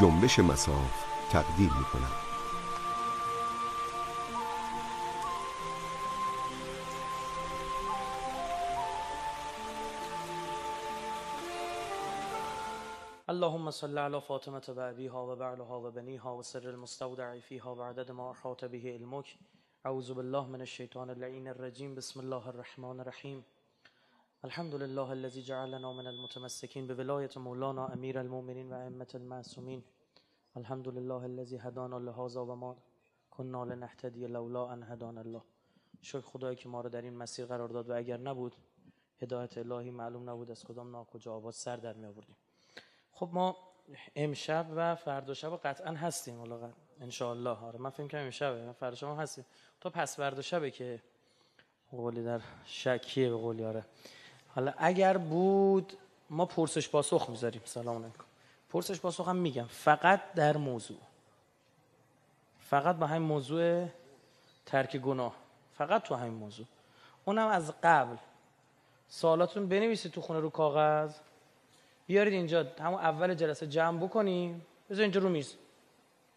جنبش مساف تقدیم می کنم اللهم صل على فاطمة و وبعلها و سر المستودع فيها عدد ما أحاط به علمك أعوذ بالله من الشيطان اللعين الرجيم بسم الله الرحمن الرحيم الحمد لله الذي جعلنا من المتمسكين بولاية مولانا أمير المؤمنين و المعصومين الحمد لله الذي هدانا لهذا و ما كنا لنهتدي لولا ان هدانا الله شکر خدای که ما رو در این مسیر قرار داد و اگر نبود هدایت الهی معلوم نبود از کدام کجا آباد سر در می آوردیم خب ما امشب و فردا شب قطعا هستیم حالا ان شاء الله آره من فکر کنم امشب فردا شب هستیم تا پس فردا شبه که قولی در شکیه به قولی آره حالا اگر بود ما پرسش پاسخ میذاریم سلام علیکم پرسش پاسخ هم میگم فقط در موضوع فقط با همین موضوع ترک گناه فقط تو همین موضوع اونم از قبل سوالاتون بنویسید تو خونه رو کاغذ بیارید اینجا همون اول جلسه جمع بکنیم بذار اینجا رو میز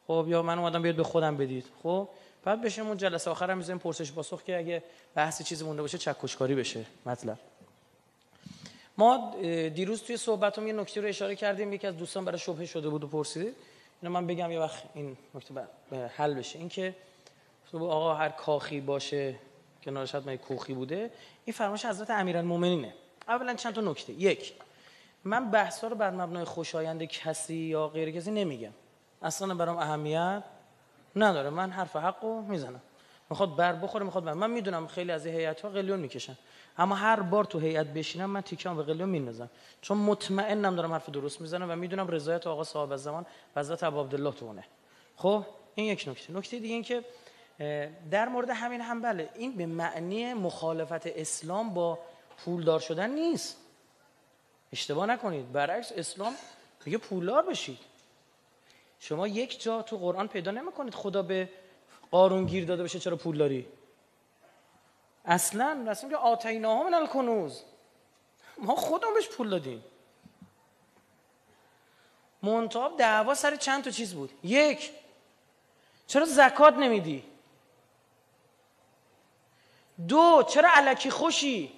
خب یا من اومدم بیاد به خودم بدید خب بعد بشیم اون جلسه آخر هم میذاریم پرسش پاسخ که اگه بحث چیزی مونده باشه چکشکاری بشه مطلب ما دیروز توی صحبت هم یه نکته رو اشاره کردیم یکی از دوستان برای شبه شده بود و پرسید، اینو من بگم یه وقت این نکته حل بشه اینکه خب آقا هر کاخی باشه کنارش حتما کوخی بوده این فرمایش حضرت امیرالمومنینه اولا چند تا نکته یک من بحثا رو بر مبنای خوشایند کسی یا غیر کسی نمیگم اصلا برام اهمیت نداره من حرف حق میزنم میخواد بر بخوره میخواد بر من میدونم خیلی از هیئت ها قلیون میکشن اما هر بار تو هیئت بشینم من تیکام به قلیون میندازم چون مطمئنم دارم حرف درست میزنم و میدونم رضایت آقا صاحب زمان و حضرت عبدالله خب این یک نکته نکته دیگه این که در مورد همین هم بله این به معنی مخالفت اسلام با پولدار شدن نیست اشتباه نکنید برعکس اسلام میگه پولدار بشید شما یک جا تو قرآن پیدا نمیکنید خدا به قارون گیر داده بشه چرا پول داری اصلا رسم که آتینا من الکنوز ما خودمون بهش پول دادیم منطقه دعوا سر چند تا چیز بود یک چرا زکات نمیدی دو چرا علکی خوشی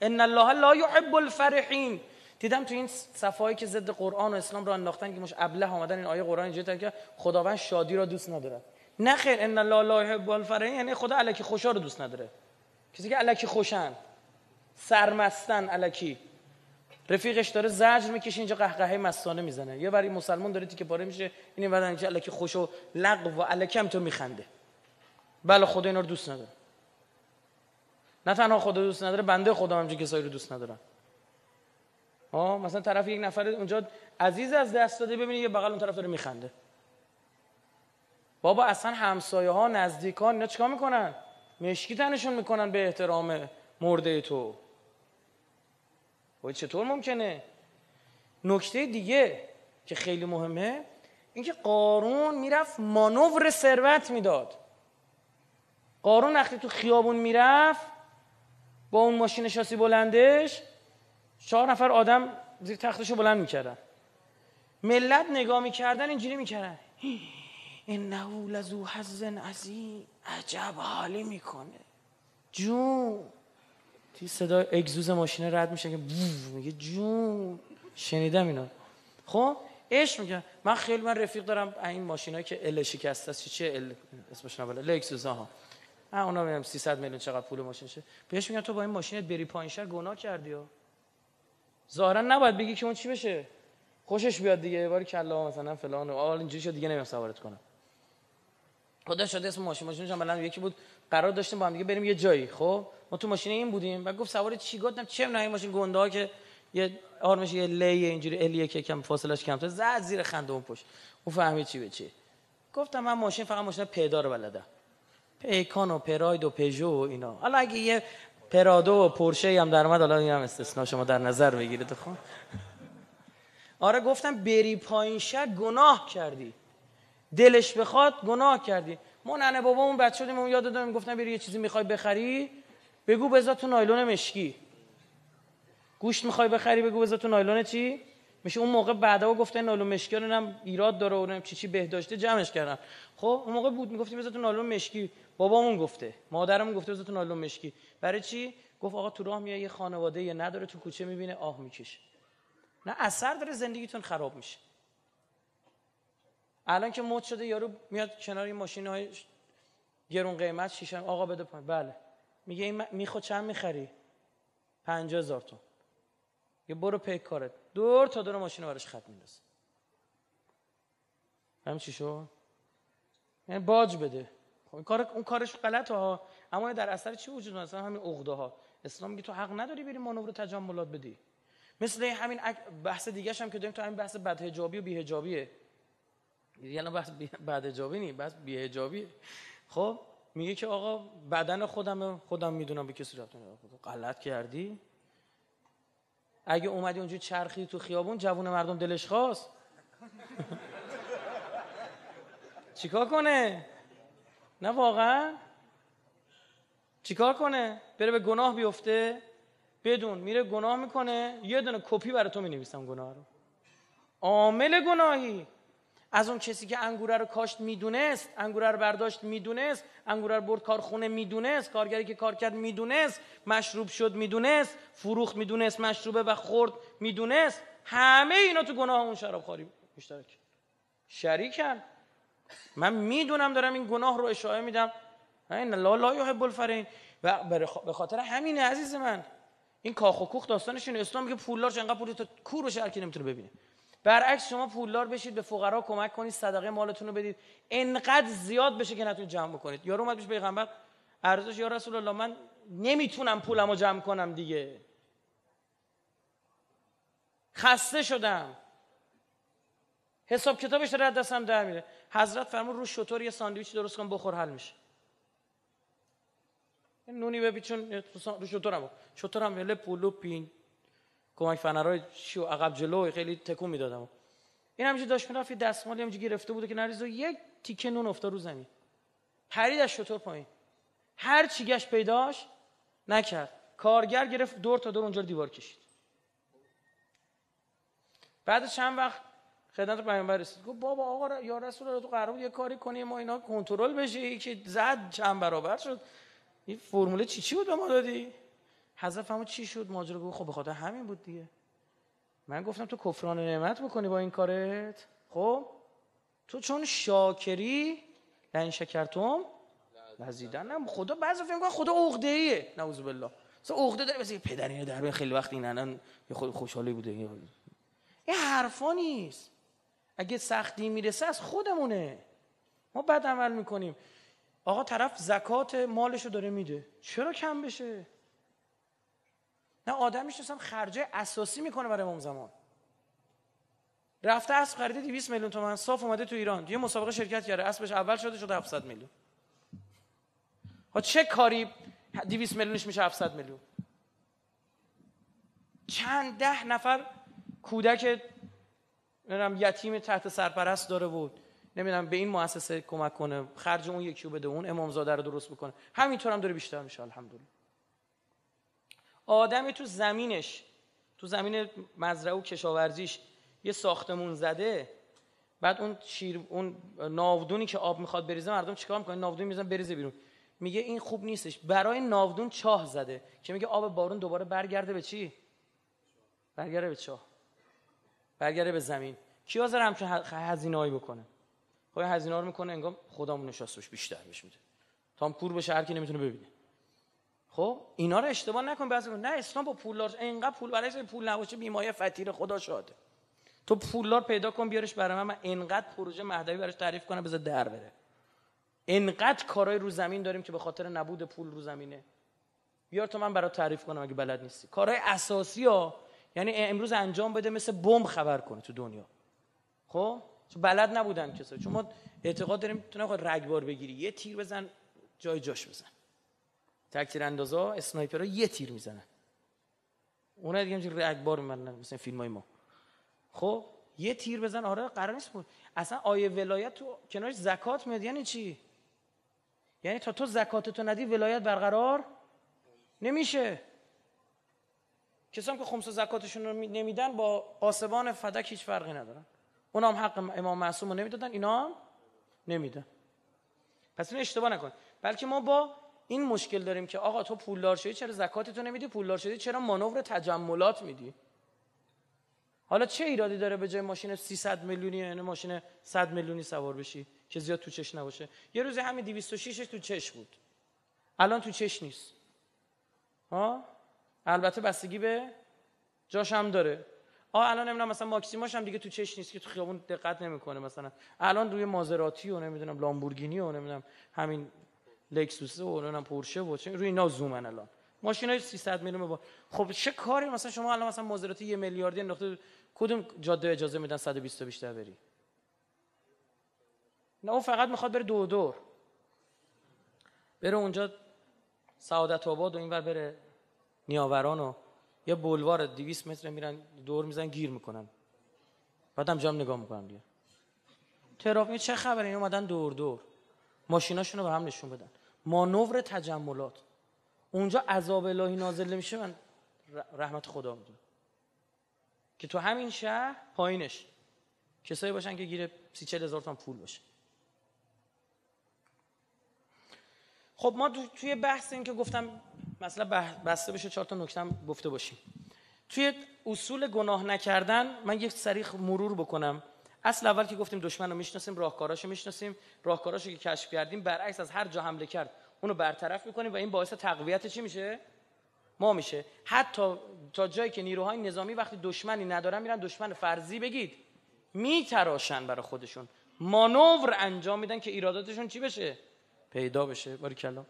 ان الله لا یحب الفرحین دیدم تو این صفایی که ضد قرآن و اسلام را انداختن که مش ابله آمدن این آیه قرآن اینجوری که خداوند شادی را دوست ندارد نه خیر ان الله لا یحب الفرحین یعنی خدا الکی خوشا رو دوست نداره کسی که الکی خوشن سرمستن الکی رفیقش داره زجر میکشه اینجا قهقهه مستانه میزنه یه برای مسلمان داره تیکه پاره میشه این اینور اینجا الکی خوش و لغو و الکی هم تو میخنده بله خدا اینا رو دوست نداره نه تنها خدا دوست نداره بنده خدا هم کسایی رو دوست ندارن آه مثلا طرف یک نفر اونجا عزیز از دست داده ببینید یه بغل اون طرف داره میخنده بابا اصلا همسایه ها نزدیکان اینا چیکار میکنن مشکی تنشون میکنن به احترام مرده تو و چطور ممکنه نکته دیگه که خیلی مهمه اینکه قارون میرفت مانور ثروت میداد قارون وقتی تو خیابون میرفت با اون ماشین شاسی بلندش چهار نفر آدم زیر تختشو بلند میکردن ملت نگاه میکردن اینجوری میکردن این از او حزن این عجب حالی میکنه جون تی صدا اگزوز ماشین رد میشه که میگه جون شنیدم اینا خب اش میگه من خیلی من رفیق دارم این ماشینایی که ال شکسته است چه ال اسمش نبالا لکسوس ها ها اونا میگم 300 میلیون چقدر پول ماشین شه بهش میگم تو با این ماشینت بری پایین شهر گناه کردی ها ظاهرا نباید بگی که اون چی بشه خوشش بیاد دیگه باری کلا مثلا فلان و آل اینجوری شد دیگه نمیام سوارت کنم خدا شده اسم ماشین ماشین بلند یکی بود قرار داشتیم با هم دیگه بریم یه جایی خب ما تو ماشین این بودیم و گفت سوار چی گفتم چه نه این ماشین گنده ها که یه آرمش یه لی اینجوری الیه که کم فاصلش کمتر زد زیر خنده اون پشت اون فهمید چی به چی گفتم من ماشین فقط ماشین پیدا رو بلدم پیکان و پراید و پژو و اینا حالا اگه یه پرادو و پورشه هم در اومد حالا این هم استثنا شما در نظر بگیرید خب آره گفتم بری پایین گناه کردی دلش بخواد گناه کردی ما ننه بابامون بچه شدیم اون یاد دادم گفتن بری یه چیزی میخوای بخری بگو بذار تو نایلون مشکی گوشت میخوای بخری بگو بذار تو نایلون چی میشه اون موقع بعدا گفته نایلون مشکی هم ایراد داره و چی چی بهداشته جمعش کردن خب اون موقع بود میگفتی بذار تو نایلون مشکی بابامون گفته مادرمون گفته بذار تو نایلون مشکی برای چی گفت آقا تو راه میای یه خانواده یه نداره تو کوچه میبینه آه میکشه نه اثر داره زندگیتون خراب میشه الان که مد شده یارو میاد کنار این ماشین های گرون قیمت شیشن آقا بده پایین بله میگه این میخو چند میخری هزار تون یه برو پیک کارت دور تا دور ماشین براش خط می‌ندازه هم چی شد یعنی باج بده خب، اون اون کارش غلطه ها اما در اثر چی وجود داره اصلا همین عقده ها اسلام میگه تو حق نداری بری مانور تجملات بدی مثل همین بحث دیگه هم که داریم تو همین بحث بدهجابی و بیهجابیه یعنی الان بس بدهجابی نی بس بیهجابی خب میگه که آقا بدن خودم خودم میدونم به کسی رفتن خب، غلط کردی اگه اومدی اونجا چرخی تو خیابون جوون مردم دلش خواست چیکار کنه نه واقعا چیکار کنه بره به گناه بیفته بدون میره گناه میکنه یه دونه کپی برای تو مینویسم گناه رو عامل گناهی از اون کسی که انگوره رو کاشت میدونست انگوره رو برداشت میدونست انگوره رو برد کارخونه میدونست کارگری که کار کرد میدونست مشروب شد میدونست فروخت میدونست مشروبه و خورد میدونست همه اینا تو گناه اون شرابخوری مشترک شریکن من میدونم دارم این گناه رو اشاره میدم این لا لا یحب الفرین و به خاطر همین عزیز من این کاخ و کوخ این اسلام میگه پولدار چنقدر پول تا کور و شرکی نمیتونه ببینه برعکس شما پولدار بشید به فقرا کمک کنید صدقه مالتون رو بدید انقدر زیاد بشه که نتونید جمع بکنید یارو اومد پیش پیغمبر عرضش یا رسول الله من نمیتونم پولمو جمع کنم دیگه خسته شدم حساب کتابش رد دستم در میره حضرت فرمود رو شطور یه ساندویچ درست کن بخور حل میشه نونی به چون رو شطورم شطورم له پولو پین کمک فنرهای چی عقب جلو خیلی تکون میدادم این همیشه داشت میرفت دستمالی همیشه گرفته بوده که نریزه یک تیکه نون افتاد رو زمین پرید از شطور پایین هر چی گشت پیداش نکرد کارگر گرفت دور تا دور اونجا دیوار کشید بعد چند وقت خدمت پیامبر رسید گفت بابا آقا را... یا رسول الله تو قرار بود یه کاری کنی ما اینا کنترل بشه که زد چند برابر شد این فرموله چی چی بود به ما دادی حضرت فهمو چی شد ماجرا گفت خب به همین بود دیگه من گفتم تو کفران نعمت بکنی با این کارت خب تو چون شاکری لئن شکرتم لزیدنم خدا بعضی فکر می‌کنه خدا عقده ایه نعوذ بالله مثلا عقده داره مثلا پدرینه در بین خیلی وقت این الان یه خوشحالی بوده این حرفا نیست اگه سختی میرسه از خودمونه ما بد عمل میکنیم آقا طرف زکات مالشو داره میده چرا کم بشه نه آدم میشناسم خرجه اساسی میکنه برای امام زمان رفته اسب خریده 200 میلیون تومان صاف اومده تو ایران یه مسابقه شرکت کرده اسبش اول شده شده 700 میلیون ها خب چه کاری 200 میلیونش میشه 700 میلیون چند ده نفر کودک نمیدونم یتیم تحت سرپرست داره بود نمیدونم به این مؤسسه کمک کنه خرج اون یکی رو بده اون امامزاده رو درست بکنه همینطور هم داره بیشتر میشه الحمدلله آدمی تو زمینش تو زمین مزرعه و کشاورزیش یه ساختمون زده بعد اون شیر اون ناودونی که آب میخواد بریزه مردم چیکار میکنن ناودون میزن بریزه بیرون میگه این خوب نیستش برای ناودون چاه زده که میگه آب بارون دوباره برگرده به چی برگرده به چاه برگرده به زمین کی حاضر هم خزینه‌ای بکنه خب هزینه رو میکنه انگار خدامون نشاستش بیشتر بهش میده تام کور بشه هر کی نمیتونه ببینه خب اینا رو اشتباه نکن بس نه اسلام با پولدار اینقدر پول برای پول نباشه بیمایه فتیر خدا شده تو پولدار پیدا کن بیارش برای من من انقدر پروژه مهدوی براش تعریف کنم بذار در بره انقدر کارهای رو زمین داریم که به خاطر نبود پول رو زمینه بیار تو من برات تعریف کنم اگه بلد نیستی کارهای اساسی ها یعنی امروز انجام بده مثل بمب خبر کنه تو دنیا خب چون بلد نبودن کسایی چون ما اعتقاد داریم تو رگبار بگیری یه تیر بزن جای جاش بزن سنایپر اسنایپرها یه تیر میزنن اونا دیگه همچین رگبار من مثل فیلم های ما خب یه تیر بزن آره قرار نیست بود اصلا آیه ولایت تو کنارش زکات میاد یعنی چی یعنی تا تو زکات تو ندی ولایت برقرار نمیشه کسان که خمس و زکاتشون رو نمیدن با قاسبان فدک هیچ فرقی ندارن اونا هم حق امام معصوم رو نمیدادن اینا هم نمیدن پس این اشتباه نکن بلکه ما با این مشکل داریم که آقا تو پولدار شدی چرا زکات تو نمیدی پولدار شدی چرا مانور تجملات میدی حالا چه ایرادی داره به جای ماشین 300 میلیونی یعنی ماشین 100 میلیونی سوار بشی که زیاد تو چش نباشه یه روز همین 206 تو چش بود الان تو چش نیست ها البته بستگی به جاش هم داره آ الان نمیدونم مثلا ماکسیماش هم دیگه تو چش نیست که تو خیابون دقت نمیکنه مثلا الان روی مازراتی و نمیدونم لامبورگینی و نمیدونم همین لکسوس و اون هم پورشه و چه روی اینا زومن الان ماشینای 300 میلیون با خب چه کاری مثلا شما الان مثلا مازراتی یه میلیاردی انداخته کدوم جاده اجازه میدن 120 بیشتر بری نه اون فقط میخواد بره دو دور بره اونجا سعادت آباد و اینور بره نیاوران و یه بلوار 200 متر میرن دور میزن گیر میکنن بعد هم جام نگاه میکنن دیگه ترافیک چه خبره این اومدن دور دور ماشیناشونو به هم نشون بدن مانور تجملات اونجا عذاب الهی نازل میشه من رحمت خدا میدونم که تو همین شهر پایینش کسایی باشن که گیر سی چل هزار پول باشه خب ما توی بحث این که گفتم مثلا بسته بشه چهار تا نکتم گفته باشیم توی اصول گناه نکردن من یک سریخ مرور بکنم اصل اول که گفتیم دشمن رو میشناسیم راهکاراشو میشناسیم راهکاراشو که کشف کردیم برعکس از هر جا حمله کرد اونو برطرف میکنیم و این باعث تقویت چی میشه ما میشه حتی تا جایی که نیروهای نظامی وقتی دشمنی ندارن میرن دشمن فرضی بگید میتراشن برای خودشون مانور انجام میدن که ایراداتشون چی بشه پیدا بشه باری کلا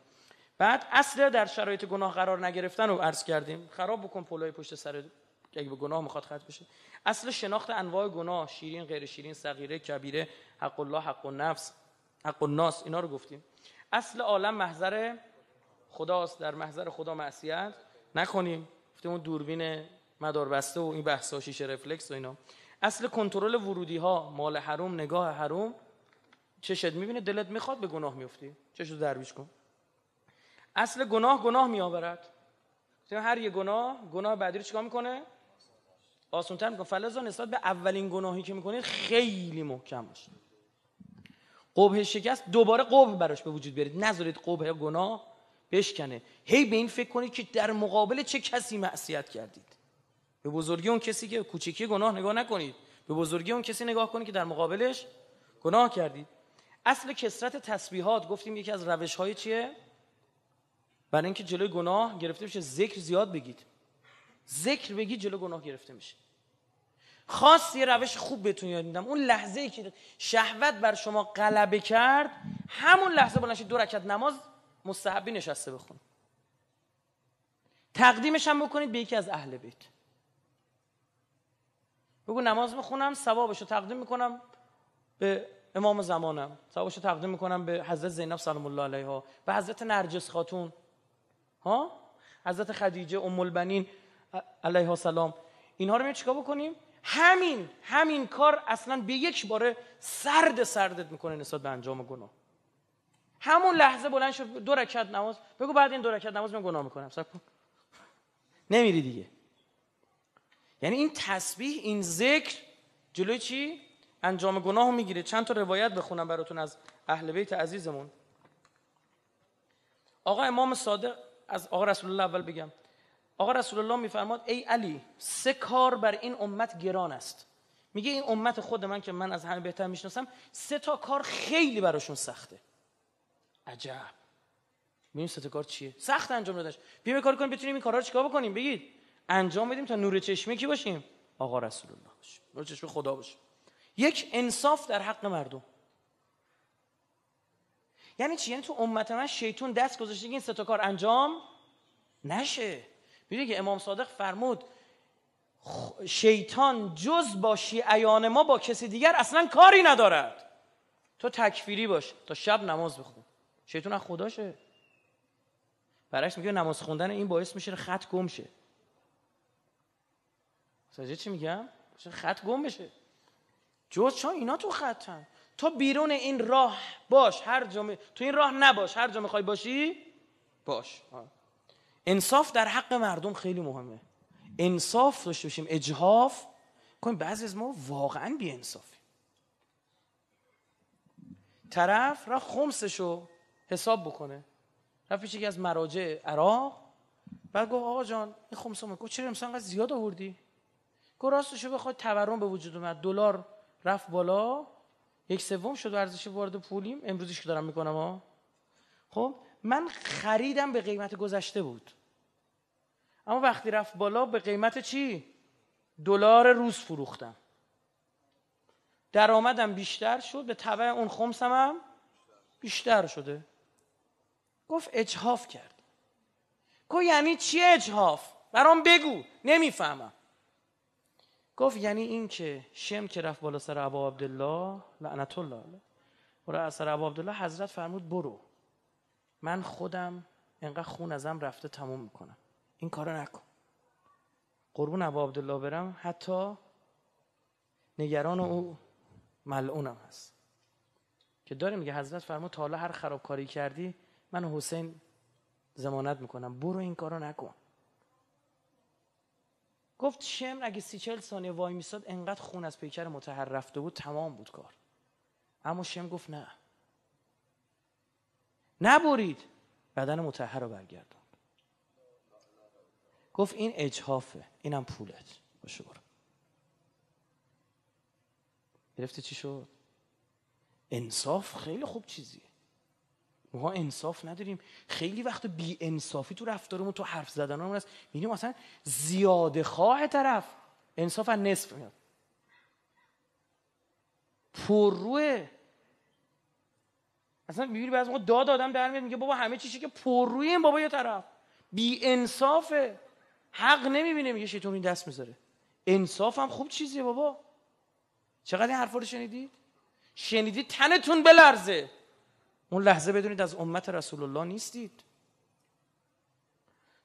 بعد اصل در شرایط گناه قرار نگرفتن رو عرض کردیم خراب بکن پولای پشت سر اگه به گناه میخواد ختم بشه اصل شناخت انواع گناه شیرین غیر شیرین صغیره کبیره حق الله حق نفس حق الناس اینا رو گفتیم اصل عالم محضر خداست در محضر خدا معصیت نکنیم گفتیم اون دوربین مداربسته و این بحثا شیشه رفلکس و اینا اصل کنترل ورودی ها مال حروم نگاه حروم چشت میبینه دلت میخواد به گناه میفتی چشو درویش کن اصل گناه گناه میآورد هر یه گناه گناه بعدی رو چیکار میکنه آسان‌تر میکنه فلزا نسبت به اولین گناهی که میکنید خیلی محکم باشه قبه شکست دوباره قبه براش به وجود بیارید نذارید قبه گناه بشکنه هی به این فکر کنید که در مقابل چه کسی معصیت کردید به بزرگی اون کسی که کوچکی گناه نگاه نکنید به بزرگی اون کسی نگاه کنید که در مقابلش گناه کردید اصل کسرت تسبیحات گفتیم یکی از روش چیه برای اینکه جلوی گناه گرفته بشه ذکر زیاد بگید ذکر بگی جلو گناه گرفته میشه خاص یه روش خوب بهتون یاد میدم اون لحظه ای که شهوت بر شما غلبه کرد همون لحظه بلنشید دو رکت نماز مستحبی نشسته بخون تقدیمش هم بکنید به یکی از اهل بیت بگو نماز میخونم ثوابش رو تقدیم میکنم به امام زمانم ثوابش رو تقدیم میکنم به حضرت زینب سلام الله علیها به حضرت نرجس خاتون ها حضرت خدیجه ام البنین علیه السلام اینها رو می چیکار بکنیم همین همین کار اصلا به یک باره سرد سردت میکنه نسبت به انجام گناه همون لحظه بلند شد دو رکعت نماز بگو بعد این دو رکعت نماز من گناه میکنم سب نمیری دیگه یعنی این تسبیح این ذکر جلوی چی انجام گناه میگیره چند تا روایت بخونم براتون از اهل بیت عزیزمون آقا امام صادق از آقا رسول الله اول بگم آقا رسول الله میفرماد ای علی سه کار بر این امت گران است میگه این امت خود من که من از همه بهتر میشناسم سه تا کار خیلی براشون سخته عجب ببین سه تا کار چیه سخت انجام دادش بیا کار کنیم بتونیم این کارا رو چیکار بکنیم بگید انجام بدیم تا نور چشمه کی باشیم آقا رسول الله باشیم نور چشمه خدا باشیم یک انصاف در حق مردم یعنی چی یعنی تو امت من شیطان دست گذاشته این سه تا کار انجام نشه میگه که امام صادق فرمود شیطان جز با شیعیان ما با کسی دیگر اصلا کاری ندارد تو تکفیری باش تا شب نماز بخون شیطان از خداشه برعکس میگه نماز خوندن این باعث میشه خط گم شه سجه چی میگم؟ خط گم بشه جز چون اینا تو خطن تو بیرون این راه باش هر جا تو این راه نباش هر جا میخوای باشی باش آه. انصاف در حق مردم خیلی مهمه انصاف داشته باشیم اجهاف کنیم بعضی از ما واقعا بی انصافی طرف را خمسشو حساب بکنه رفت پیش یکی از مراجع عراق بعد گفت آقا جان این خمس گفت چرا امسا انقدر زیاد آوردی گفت راستشو بخواد تورم به وجود اومد دلار رفت بالا یک سوم شد ارزش وارد پولیم امروزش که دارم میکنم ها خب من خریدم به قیمت گذشته بود اما وقتی رفت بالا به قیمت چی دلار روز فروختم درآمدم بیشتر شد به تبع اون خمسم هم بیشتر شده گفت اجهاف کرد گفت یعنی چی اجهاف برام بگو نمیفهمم گفت یعنی این که شم که رفت بالا سر ابا عبدالله لعنت الله بالا سر ابا عبدالله حضرت فرمود برو من خودم انقدر خون ازم رفته تموم میکنم این کارو نکن قربون ابا عبدالله برم حتی نگران او ملعونم هست که داره میگه حضرت فرما تا هر خرابکاری کردی من حسین زمانت میکنم برو این کارو نکن گفت شمر اگه سی چل ثانیه وای میستاد انقدر خون از پیکر متحر رفته بود تمام بود کار اما شم گفت نه نبرید بدن متحر رو برگردون گفت این اجهافه اینم پولت باشه برو گرفته چی شد انصاف خیلی خوب چیزیه ما انصاف نداریم خیلی وقت بی انصافی تو رفتارمون تو حرف زدنمون هست میدیم اصلا زیاده خواه طرف انصاف از نصف میاد روه اصلا میبینی بعضی موقع داد آدم در میاد میگه بابا همه چیزی که پر روی این بابا یه طرف بی انصافه حق نمیبینه میگه شیطان این دست میذاره انصاف هم خوب چیزیه بابا چقدر این حرفا رو شنیدید شنیدی تنتون بلرزه اون لحظه بدونید از امت رسول الله نیستید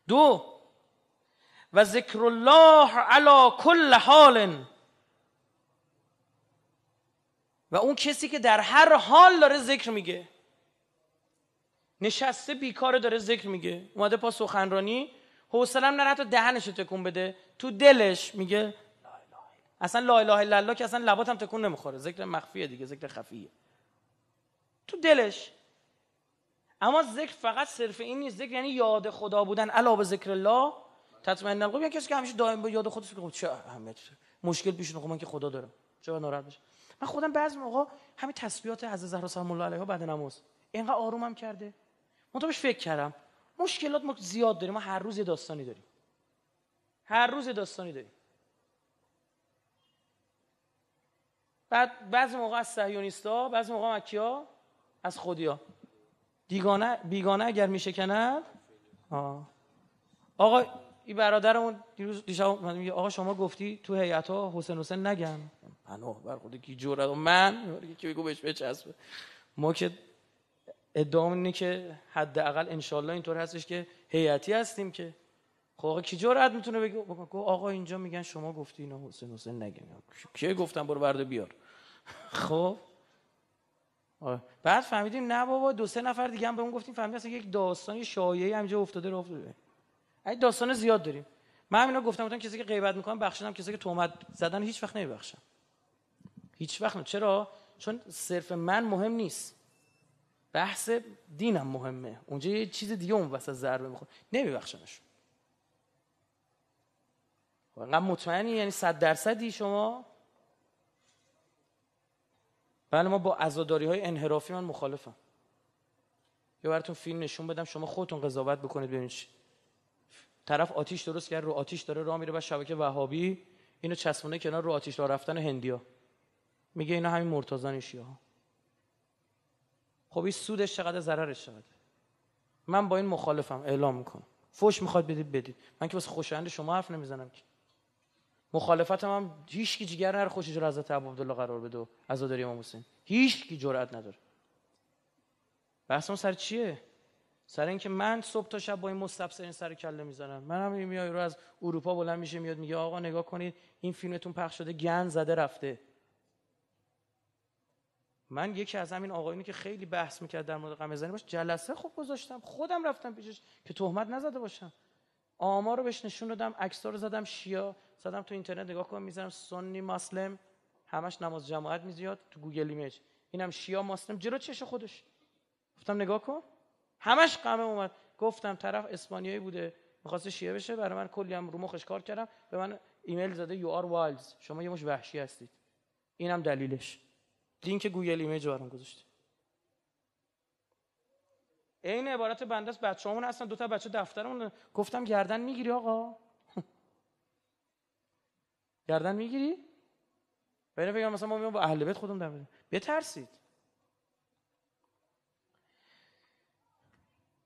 دو و ذکر الله علی کل حالن. و اون کسی که در هر حال داره ذکر میگه نشسته بیکاره داره ذکر میگه اومده پا سخنرانی حوصله‌ام نره حتی دهنش تکون بده تو دلش میگه اصلا لا اله الا الله که اصلا لباتم تکون نمیخوره ذکر مخفیه دیگه ذکر خفیه تو دلش اما ذکر فقط صرف این نیست ذکر یعنی یاد خدا بودن الا به ذکر الله تطمئن القلوب یعنی کسی که همیشه دائم به یاد خودش میگه خب چه مشکل پیش خب که خدا دارم چرا ناراحت بشه من خودم بعضی موقع همین تسبیحات از زهرا سلام الله علیها بعد نماز اینقدر آرومم کرده منتها فکر کردم مشکلات ما زیاد داریم ما هر روز یه داستانی داریم هر روز یه داستانی داریم بعد بعضی موقع از صهیونیستا بعضی موقع مکیا از خودیا دیگانه بیگانه اگر میشکند آقا این برادرمون دیروز دیشب میگه آقا شما گفتی تو هیئت حسین حسین نگن پناه برخورده کی و من که بگو بهش بچسبه ما که ادامه اینه که حداقل انشالله اینطور هستش که هیئتی هستیم که خب آقا کی میتونه بگه آقا اینجا میگن شما گفتی اینا حسین حسین نگین کی گفتم برو برده بیار خب بعد فهمیدیم نه بابا دو سه نفر دیگه هم به اون گفتیم فهمیدیم اصلا یک داستان شایعی همینجا افتاده رو افتاده داستان زیاد داریم من همینا گفتم بودم کسی که غیبت میکنم بخشیدم کسی که تومت زدن هیچ وقت نمیبخشم هیچ وقت نه چرا چون صرف من مهم نیست بحث دینم مهمه اونجا یه چیز دیگه اون وسط ضربه میخوره نمیبخشنش واقعا مطمئنی یعنی صد درصدی شما بله ما با عزاداری های انحرافی من مخالفم یا براتون فیلم نشون بدم شما خودتون قضاوت بکنید ببینید طرف آتیش درست کرد رو آتیش داره راه میره بعد شبکه وهابی اینو چسبونه کنار رو آتیش راه رفتن هندیا میگه اینا همین مرتضان شیعه ها خب این سودش چقدر ضررش شد. من با این مخالفم اعلام میکنم فوش میخواد بدید بدید من که واسه خوشایند شما حرف نمیزنم که مخالفتم هم هیچ کی جگر نره خوشی رو حضرت عبدالله قرار بده و عزاداری امام حسین هیچ کی جرئت نداره بحث اون سر چیه سر اینکه من صبح تا شب با این مستبصرین سر کله میزنم منم این میای رو از اروپا بلند میشه میاد میگه آقا نگاه کنید این فیلمتون پخش شده گند زده رفته من یکی از همین آقایونی که خیلی بحث میکرد در مورد قمه زنی باش جلسه خوب گذاشتم خودم رفتم پیشش که تهمت نزده باشم آمار رو بهش نشون دادم عکس‌ها رو زدم شیا زدم تو اینترنت نگاه کنم میزنم سنی مسلم همش نماز جماعت میزیاد تو گوگل ایمیج اینم شیا مسلم جلو چش خودش گفتم نگاه کن همش قمه اومد گفتم طرف اسپانیایی بوده میخواسته شیعه بشه برای من کلی هم رو مخش کار کردم به من ایمیل زده یو آر وایلز شما یه مش وحشی هستید اینم دلیلش لینک گوگل ایمیج برام گذاشته این عبارت بنده است بچه‌هامون هستن دو تا بچه دفترمون گفتم گردن میگیری آقا گردن میگیری بین بگم مثلا ما با اهل بیت خودم در بترسید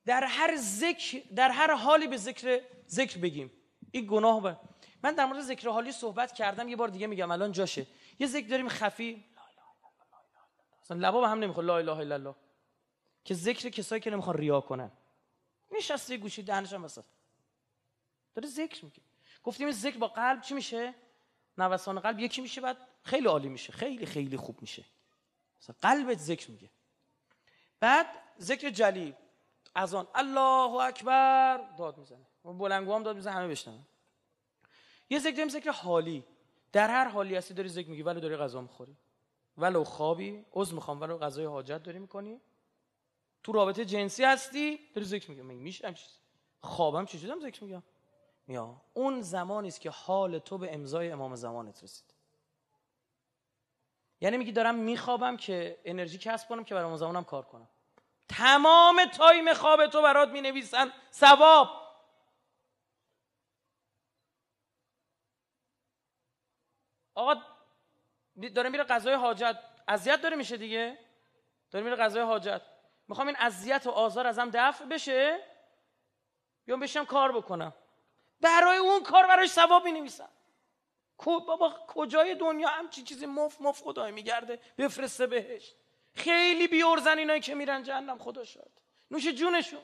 در هر ذکر در هر حالی به ذکر ذکر بگیم این گناه با. من در مورد ذکر حالی صحبت کردم یه بار دیگه میگم الان جاشه یه ذکر داریم خفی اصلا لبا به هم نمیخواد لا اله الا الله که ذکر کسایی که نمیخوان ریا کنن نشسته گوشی دهنش هم وسط داره ذکر میگه گفتیم این ذکر با قلب چی میشه نوسان قلب یکی میشه بعد خیلی عالی میشه خیلی خیلی خوب میشه مثلا قلبت ذکر میگه بعد ذکر جلی از آن الله اکبر داد میزنه هم داد میزنه همه بشنن یه ذکر ذکر حالی در هر حالی هستی داری ذکر میگی ولی داری غذا میخوری ولو خوابی عذر میخوام ولو غذای حاجت داری میکنی تو رابطه جنسی هستی داری ذکر میگم میشم چیز خوابم چی هم ذکر میگم یا اون زمانی است که حال تو به امضای امام زمانت رسید یعنی میگی دارم میخوابم که انرژی کسب کنم که برای امام زمانم کار کنم تمام تایم خواب تو برات مینویسن ثواب آقا داره میره غذای حاجت اذیت داره میشه دیگه داره میره غذای حاجت میخوام این اذیت و آزار ازم دفع بشه بیام بشم کار بکنم برای اون کار براش ثواب مینویسم بابا کجای دنیا همچی چیزی مف مف خدای میگرده بفرسته بهش خیلی بیورزن اینایی که میرن جهنم خدا شد نوش جونشون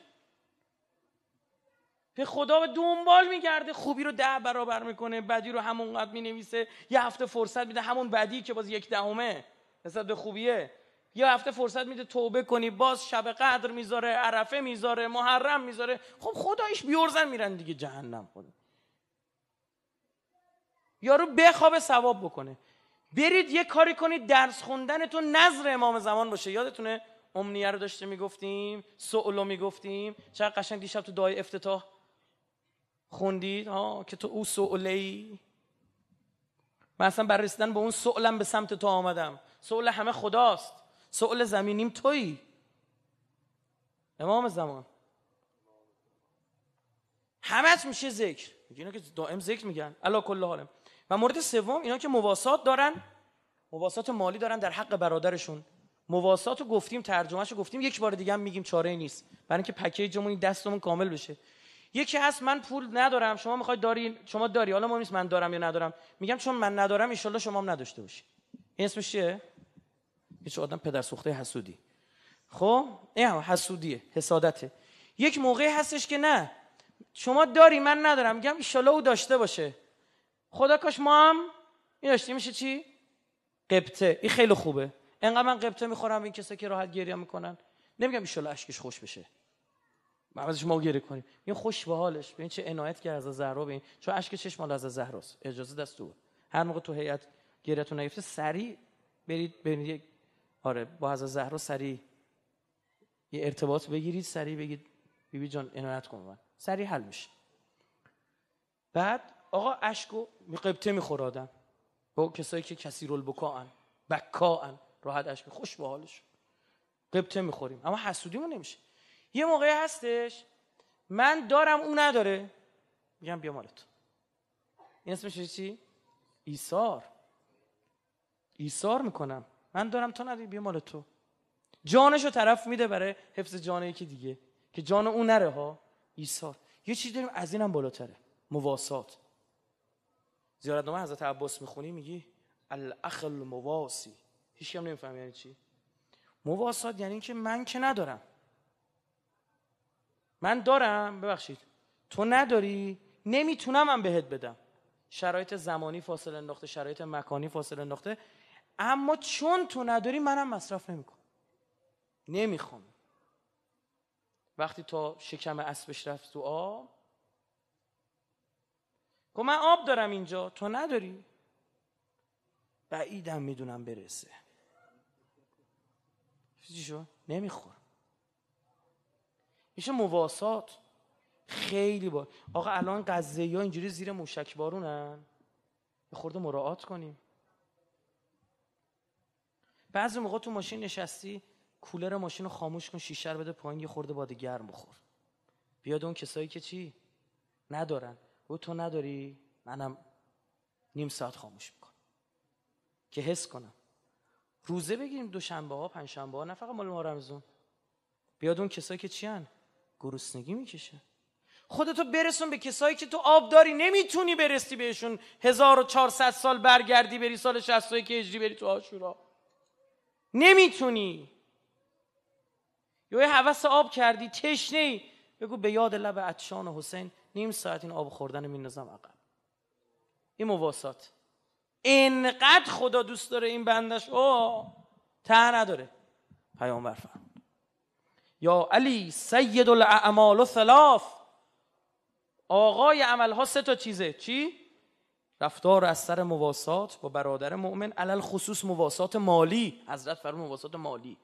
به خدا به دنبال میگرده خوبی رو ده برابر میکنه بدی رو همونقدر مینویسه یه هفته فرصت میده همون بدی که باز یک دهمه نسبت به خوبیه یه هفته فرصت میده توبه کنی باز شب قدر میذاره عرفه میذاره محرم میذاره خب خدایش بیورزن میرن دیگه جهنم خود یارو بخواب ثواب بکنه برید یه کاری کنید درس تو نظر امام زمان باشه یادتونه امنیه رو داشته میگفتیم سؤلو میگفتیم چقدر قشنگ دیشب تو دای افتتاح خوندید ها که تو او ای من اصلا بر رسیدن به اون سؤلم به سمت تو آمدم سؤل همه خداست سؤل زمینیم تویی امام زمان همه میشه ذکر اینا که دائم ذکر میگن الا کل حالم و مورد سوم اینا که مواسات دارن مواسات مالی دارن در حق برادرشون مواسات گفتیم ترجمهش گفتیم یک بار دیگه هم میگیم چاره نیست برای اینکه پکیجمون دستمون کامل بشه یکی هست من پول ندارم شما میخواید داری، شما داری حالا مهم نیست من دارم یا ندارم میگم چون من ندارم ان شما هم نداشته باشی این اسمش چیه هیچ آدم پدر سوخته حسودی خب این هم حسودیه حسادته یک موقعی هستش که نه شما داری من ندارم میگم ان او داشته باشه خدا کاش ما هم این میشه چی قبطه این خیلی خوبه انقدر من قبطه میخورم این کسایی که راحت گریه میکنن نمیگم ان اشکش خوش بشه ازش ما گیر کنیم این خوش به حالش ببین چه عنایت که از زهرا ببین چون اشک چشم مال از زهراست اجازه دست تو هر موقع تو هیئت گریتون نگرفته سریع برید یک آره با از زهرا سریع یه ارتباط بگیرید سریع بگید بیبی جان عنایت کن من سریع حل میشه بعد آقا اشکو می قبطه میخور با کسایی که کسی رول بکاان بکاان راحت اشک خوش به حالش میخوریم اما حسودیمون نمیشه یه موقعی هستش من دارم او نداره میگم بیا تو این اسمش چی؟ ایثار ایثار میکنم من دارم تو نداری بیا مال تو جانشو طرف میده برای حفظ جان یکی دیگه که جان اون نره ها ایثار یه چیزی داریم از اینم بالاتره مواسات زیارتنامه حضرت عباس میخونی میگی الاخ المواسی هیچ کم نمیفهم یعنی چی مواسات یعنی اینکه من که ندارم من دارم ببخشید تو نداری نمیتونم من بهت بدم شرایط زمانی فاصله انداخته شرایط مکانی فاصله انداخته اما چون تو نداری منم مصرف نمیکنم نمیخوام وقتی تا شکم اسبش رفت تو آب گو من آب دارم اینجا تو نداری بعیدم میدونم برسه چی شد نمیخورم میشه مواسات خیلی با آقا الان قضیه ها اینجوری زیر موشک بارونن یه خورده مراعات کنیم بعضی موقع تو ماشین نشستی کولر ماشین رو خاموش کن شیشه بده پایین یه خورده باد گرم بخور بیاد اون کسایی که چی ندارن او تو نداری منم نیم ساعت خاموش میکنم که حس کنم روزه بگیریم دوشنبه ها پنجشنبه ها نه فقط مال ما رمزون بیاد اون کسایی که چی گرسنگی میکشه خودتو برسون به کسایی که تو آب داری نمیتونی برسی بهشون 1400 سال برگردی بری سال 61 که هجری بری تو آشورا نمیتونی یا یه حوس آب کردی تشنه ای بگو به یاد لب عطشان حسین نیم ساعت این آب خوردن میندازم عقب این مواسات انقدر خدا دوست داره این بندش او ته نداره پیامبر فرم یا علی سید الاعمال و ثلاث آقای عملها سه تا چیزه چی؟ رفتار از سر مواسات با برادر مؤمن علل خصوص مواسات مالی حضرت فرمود مواسات مالی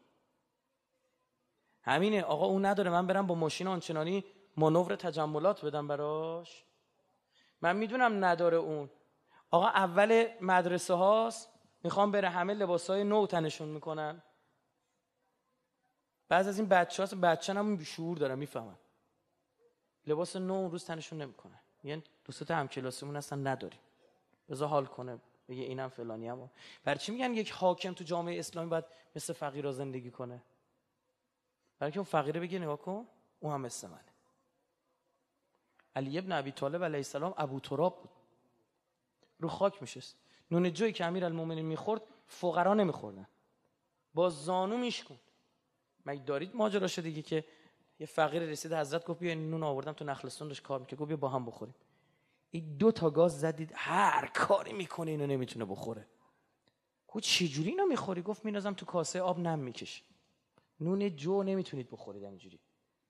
همینه آقا اون نداره من برم با ماشین آنچنانی مانور تجملات بدم براش من میدونم نداره اون آقا اول مدرسه هاست میخوام بره همه لباس های نو تنشون میکنن بعض از این بچه هاست بچه هم شعور دارن میفهمن لباس نو اون روز تنشون نمیکنن میگن دوستات کلاسیمون هستن نداریم بذار حال کنه بگه اینم فلانی هم برای چی میگن یک حاکم تو جامعه اسلامی باید مثل فقیر زندگی کنه برای که اون فقیره بگه نگاه کن اون هم مثل منه علی ابن عبی طالب علیه السلام ابو تراب بود رو خاک میشست نون جوی که امیر المومنین میخورد فقرا نمیخوردن با زانو میشکن مگه دارید شده دیگه که یه فقیر رسید حضرت گفت بیا نون آوردم تو نخلستان داشت کار میکرد گفت بیا با هم بخوریم این دو تا گاز زدید هر کاری میکنه اینو نمیتونه بخوره گفت چجوری اینو میخوری گفت مینازم تو کاسه آب نم میکشه نون جو نمیتونید بخورید اینجوری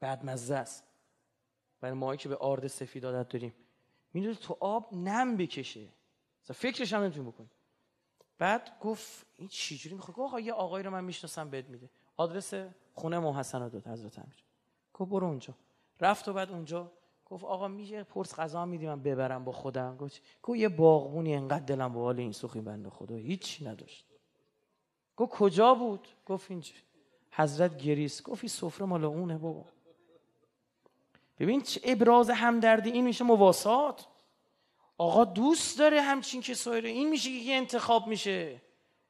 بعد مزه است برای ماهایی که به آرد سفید عادت داریم میدونید تو آب نم بکشه فکرش هم نمیتونی بکنی بعد گفت این جوری میخواد آقا یه آقایی رو من میشناسم بهت میده آدرس خونه محسن داد حضرت امیر گفت برو اونجا رفت و بعد اونجا گفت آقا میشه پرس غذا میدی من ببرم با خودم گفت گفت یه باغبونی انقدر دلم با حال این سوخی بنده خدا هیچ نداشت گفت کجا بود گفت اینجا حضرت گریس گفت این سفره مال اونه بابا ببین چه ابراز همدردی این میشه مواسات آقا دوست داره همچین که رو این میشه که انتخاب میشه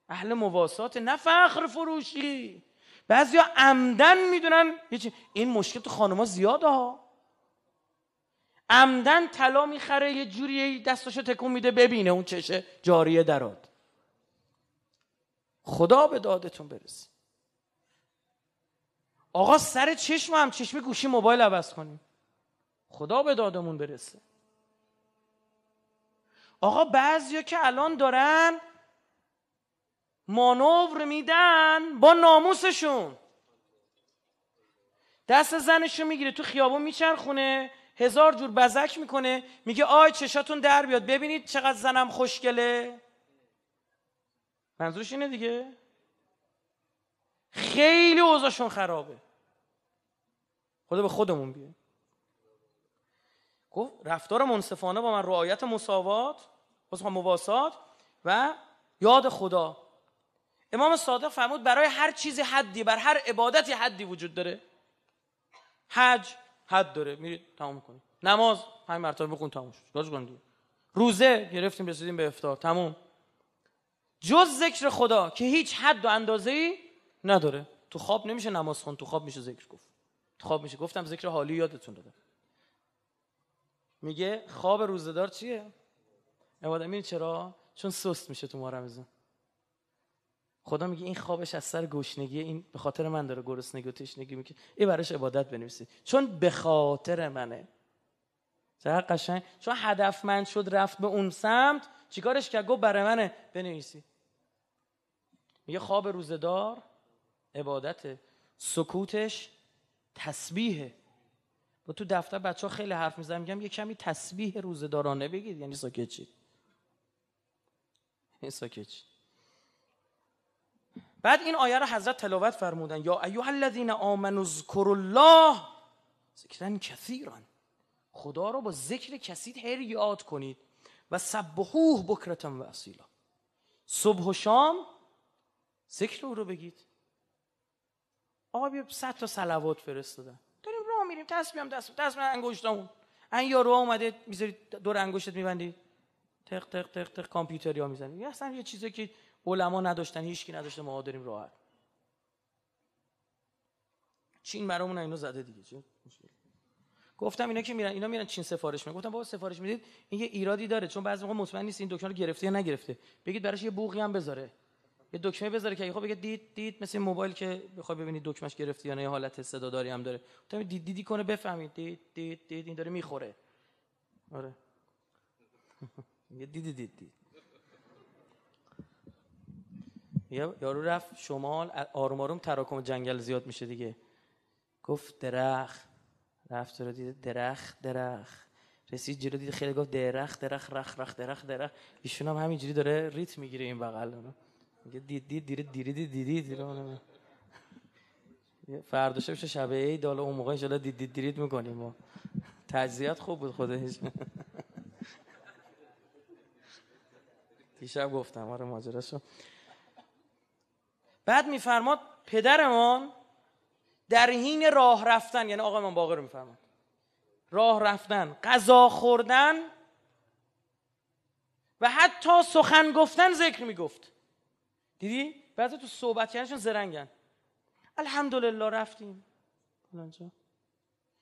اهل مواسات نه فخر فروشی بعضیا عمدن میدونن این مشکل تو خانما زیاده ها عمدن طلا میخره یه جوری دستاشو تکون میده ببینه اون چشه جاریه دراد خدا به دادتون برسه آقا سر چشم هم چشم گوشی موبایل عوض کنیم خدا به دادمون برسه آقا بعضیا که الان دارن مانور میدن با ناموسشون دست زنشو میگیره تو خیابون میچرخونه هزار جور بزک میکنه میگه آی چشاتون در بیاد ببینید چقدر زنم خوشگله منظورش اینه دیگه خیلی اوضاعشون خرابه خدا به خودمون بیه گفت رفتار منصفانه با من رعایت مساوات مواسات و یاد خدا امام صادق فرمود برای هر چیزی حدی بر هر عبادتی حدی وجود داره حج حد داره میری تمام کنید نماز همین مرتبه بخون تمام شد روزه گرفتیم رسیدیم به افطار تمام جز ذکر خدا که هیچ حد و اندازه ای نداره تو خواب نمیشه نماز خون تو خواب میشه ذکر گفت تو خواب میشه گفتم ذکر حالی یادتون داده میگه خواب دار چیه؟ عبادت چرا؟ چون سست میشه تو ماه خدا میگه این خوابش از سر گشنگی این به خاطر من داره گرسنگی و تشنگی میگه این براش عبادت بنویسی چون به خاطر منه چرا قشنگ چون هدفمند شد رفت به اون سمت چیکارش که گفت برای منه بنویسی میگه خواب روزدار عبادت سکوتش تسبیحه و تو دفتر بچه ها خیلی حرف میزنم میگم یه کمی تسبیح روزدارانه بگید یعنی ساکت چید این یعنی ساکت بعد این آیه را حضرت تلاوت فرمودن یا ایها الذین آمنوا ذکر الله ذکرا کثیرا خدا رو با ذکر کسید هر یاد کنید و سبحوه بکرتم و اصیلا صبح و شام ذکر او رو بگید آقا بیا صد تا صلوات فرستادن داریم راه میریم تصمیم هم دست دست من یا ان یارو اومده میذاری دور انگشتت میبندی تق تق تق تق کامپیوتر یا اصلا یه چیزی که علما نداشتن هیچکی نداشته ما داریم راحت چین برامون اینو زده دیگه چه؟ گفتم اینا که میرن اینا میرن چین سفارش میکنن گفتم بابا سفارش میدید این یه ایرادی داره چون بعضی موقع مطمئن نیست این دکمه رو گرفته یا نگرفته بگید براش یه بوقی هم بذاره یه دکمه بذاره که خب بگه دید دید مثل موبایل که بخوای ببینید دکمش گرفته یا نه حالت صدا داری هم داره گفتم دید دیدی کنه بفهمید دید دید دید این داره میخوره آره یه دید یارو رفت شمال آروم آروم تراکم جنگل زیاد میشه دیگه گفت درخ رفت رو دید درخ درخ رسید جلو دید خیلی گفت درخ درخ رخ رخ درخ درخ ایشون هم همینجوری داره ریت میگیره این بغل میگه دید دید دید دید دید دید دید فردا شب شب عید حالا اون موقع دید دید دید میکنیم ما تجزیات خوب بود خودش دیشب گفتم آره ماجراشو بعد میفرماد پدرمان در حین راه رفتن یعنی آقا من باقر میفرماد راه رفتن غذا خوردن و حتی سخن گفتن ذکر میگفت دیدی بعضی تو صحبت کردنشون زرنگن الحمدلله رفتیم بلانجا.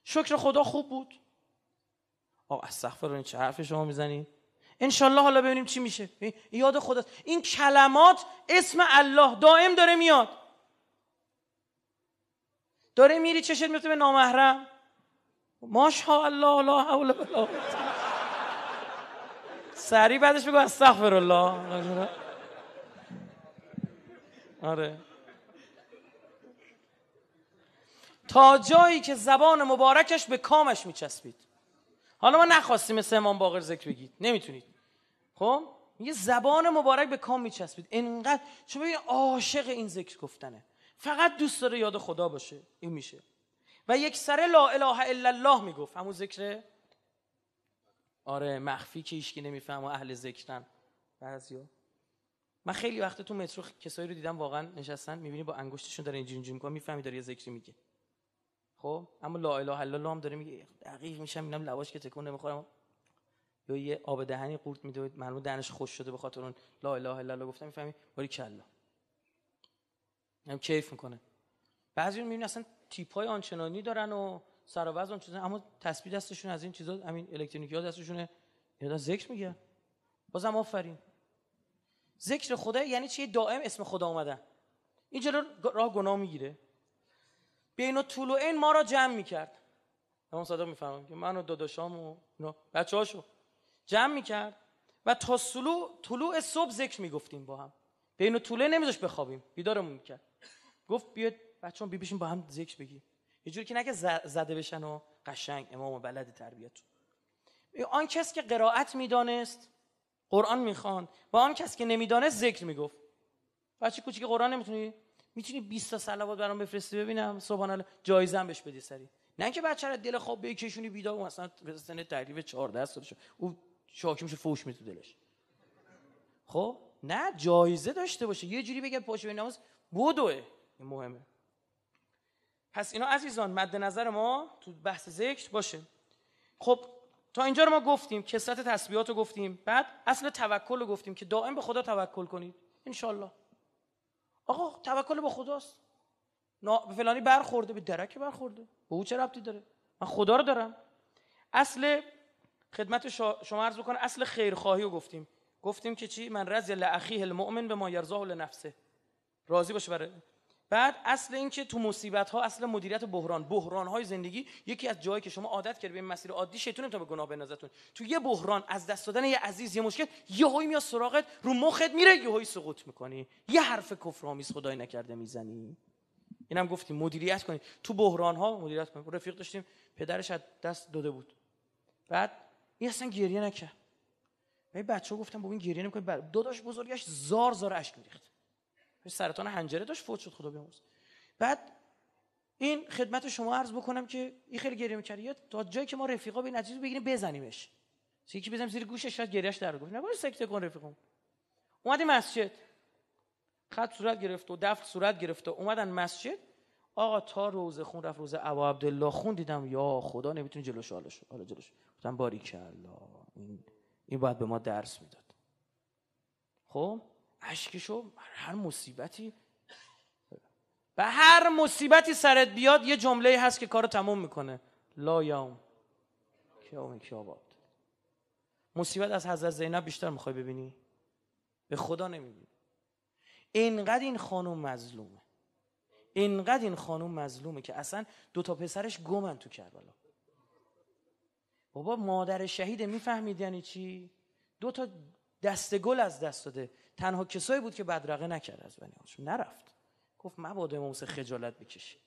شکر خدا خوب بود آقا رو این چه حرف شما میزنید انشالله حالا ببینیم چی میشه یاد خداست این کلمات اسم الله دائم داره میاد داره میری چشت میفته به نامحرم ماشا الله لا حول ولا سری بعدش بگو استغفر الله آره تا جایی که زبان مبارکش به کامش میچسبید حالا ما نخواستیم مثل امام باقر ذکر بگید نمیتونید خب یه زبان مبارک به کام میچسبید انقدر چون ببین عاشق این ذکر گفتنه فقط دوست داره یاد خدا باشه این میشه و یک سره لا اله الا الله میگفت همون ذکر آره مخفی که ایشکی نمیفهم و اهل ذکرن بعضیا من خیلی وقت تو مترو کسایی رو دیدم واقعا نشستن میبینی با انگشتشون داره اینجوری اینجوری میکنه میفهمی داره یه ذکری میگه خب اما لا اله الا الله هم داره میگه دقیق میشم اینم لواش که تکون نمیخورم یا یه آب دهنی قورت میده معلومه دهنش خوش شده به خاطر اون لا اله الا الله گفتم میفهمی باری کلا هم کیف میکنه بعضی میبینن اصلا تیپای آنچنانی دارن و سر و اون اما تسبیح دستشون از این چیزا همین الکترونیکی ها دستشونه یادا ذکر میگه بازم آفرین ذکر خدا یعنی چی دائم اسم خدا اومدن این جلو راه گناه میگیره بین و طول این ما را جمع میکرد امام صادق میفهمم که من و داداشام و اینا بچه هاشو جمع میکرد و تا سلو طلوع صبح ذکر میگفتیم با هم بین و طوله نمیذاش بخوابیم بیدارمون میکرد گفت بیاد بچه هم بیبشیم با هم ذکر بگیم یه جوری که نگه زده بشن و قشنگ امام بلد تربیت آن کس که قرائت میدانست قرآن میخوان و آن کس که نمیدانست ذکر میگفت بچه کوچیک قرآن نمیتونی میتونی 20 تا صلوات برام بفرستی ببینم سبحان الله جایزه بهش بدی سری نه که بچه دل خواب بکشونی بیدار اون اصلا سن تقریبا 14 سالش او شاکی میشه فوش میتو دلش خب نه جایزه داشته باشه یه جوری بگه پاش به نماز بدوه این مهمه پس اینا عزیزان مد نظر ما تو بحث ذکر باشه خب تا اینجا رو ما گفتیم کسرت تسبیحات رو گفتیم بعد اصل توکل رو گفتیم که دائم به خدا توکل کنید انشالله آقا توکل با خداست به فلانی برخورده به درک برخورده به او چه ربطی داره من خدا رو دارم اصل خدمت شما عرض بکنم اصل خیرخواهی رو گفتیم گفتیم که چی من رضی الله اخیه المؤمن به ما یرزاه لنفسه راضی باشه برای بعد اصل اینکه تو مصیبت ها اصل مدیریت بحران بحران های زندگی یکی از جایی که شما عادت کرده به مسیر عادی شیطان تا به گناه بنازتون تو یه بحران از دست دادن یه عزیز یه مشکل یهویی میاد سراغت رو مخت میره یهویی سقوط میکنی یه حرف کفرآمیز خدای نکرده میزنی اینم گفتیم مدیریت کنید تو بحران ها مدیریت کنید رفیق داشتیم پدرش از دست داده بود بعد این اصلا گریه نکرد من بچه‌ها گفتم بابا این گریه نمیکنه داداش بزرگش زار زار اشک میریخت سرطان حنجره داشت فوت شد خدا بیامرز بعد این خدمت شما عرض بکنم که این خیلی گریه می‌کرد تا جایی که ما رفیقا به این عزیز بگیریم بزنیمش یکی بزنیم زیر گوشش شاید گریهش در گفت نگو سکته کن رفیقم اومدی مسجد خط صورت گرفت و دفع صورت گرفت و اومدن مسجد آقا تا روز خون رفت روز ابا عبدالله خون دیدم یا خدا نمیتونی جلوش حالا حالا جلوش گفتم الله این این باید به ما درس میداد خب اشکشو هر مصیبتی به هر مصیبتی سرت بیاد یه جمله هست که کارو تموم میکنه لا یوم یوم کیاباد مصیبت از حضرت زینب بیشتر میخوای ببینی به خدا نمیبینی اینقدر این خانم مظلومه اینقدر این خانم مظلومه که اصلا دو تا پسرش گمن تو کربلا بابا مادر شهید میفهمید یعنی چی دو تا دستگل از دست داده تنها کسایی بود که بدرقه نکرد از بنیانش نرفت گفت مبادا امام حسین خجالت بکشه.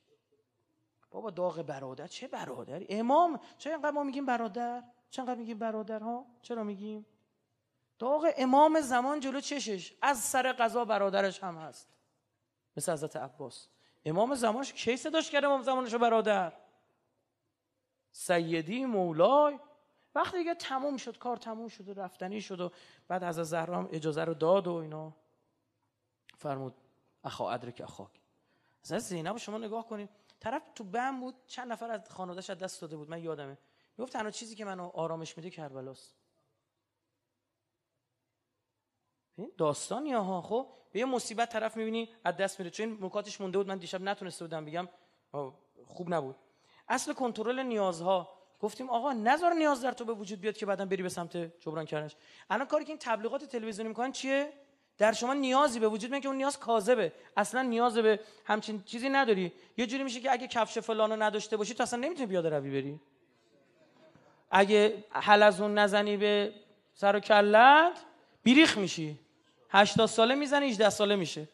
بابا داغ برادر چه برادر امام چه اینقدر ما میگیم برادر چقدر میگیم ها؟ چرا میگیم داغ امام زمان جلو چشش از سر قضا برادرش هم هست مثل حضرت عباس امام زمانش کی داشت کرد امام زمانش برادر سیدی مولای وقتی دیگه تموم شد کار تموم شد و رفتنی شد و بعد از زهرا اجازه رو داد و اینا فرمود اخا ادرک اخاک از زینب شما نگاه کنید طرف تو بم بود چند نفر از خانواده‌اش دست داده بود من یادمه میگفت تنها چیزی که منو آرامش میده کربلاست این یا ها خب به یه مصیبت طرف میبینی از دست میره چون مکاتش مونده بود من دیشب نتونسته بودم بگم خوب نبود اصل کنترل نیازها گفتیم آقا نظر نیاز در تو به وجود بیاد که بعدا بری به سمت جبران کردنش الان کاری که این تبلیغات تلویزیونی میکنن چیه در شما نیازی به وجود میاد که اون نیاز کاذبه اصلا نیاز به همچین چیزی نداری یه جوری میشه که اگه کفش فلانو نداشته باشی تو اصلا نمیتونی بیاد روی بری اگه حل از اون نزنی به سر و کلت بیریخ میشی 80 ساله میزنی 18 ساله میشه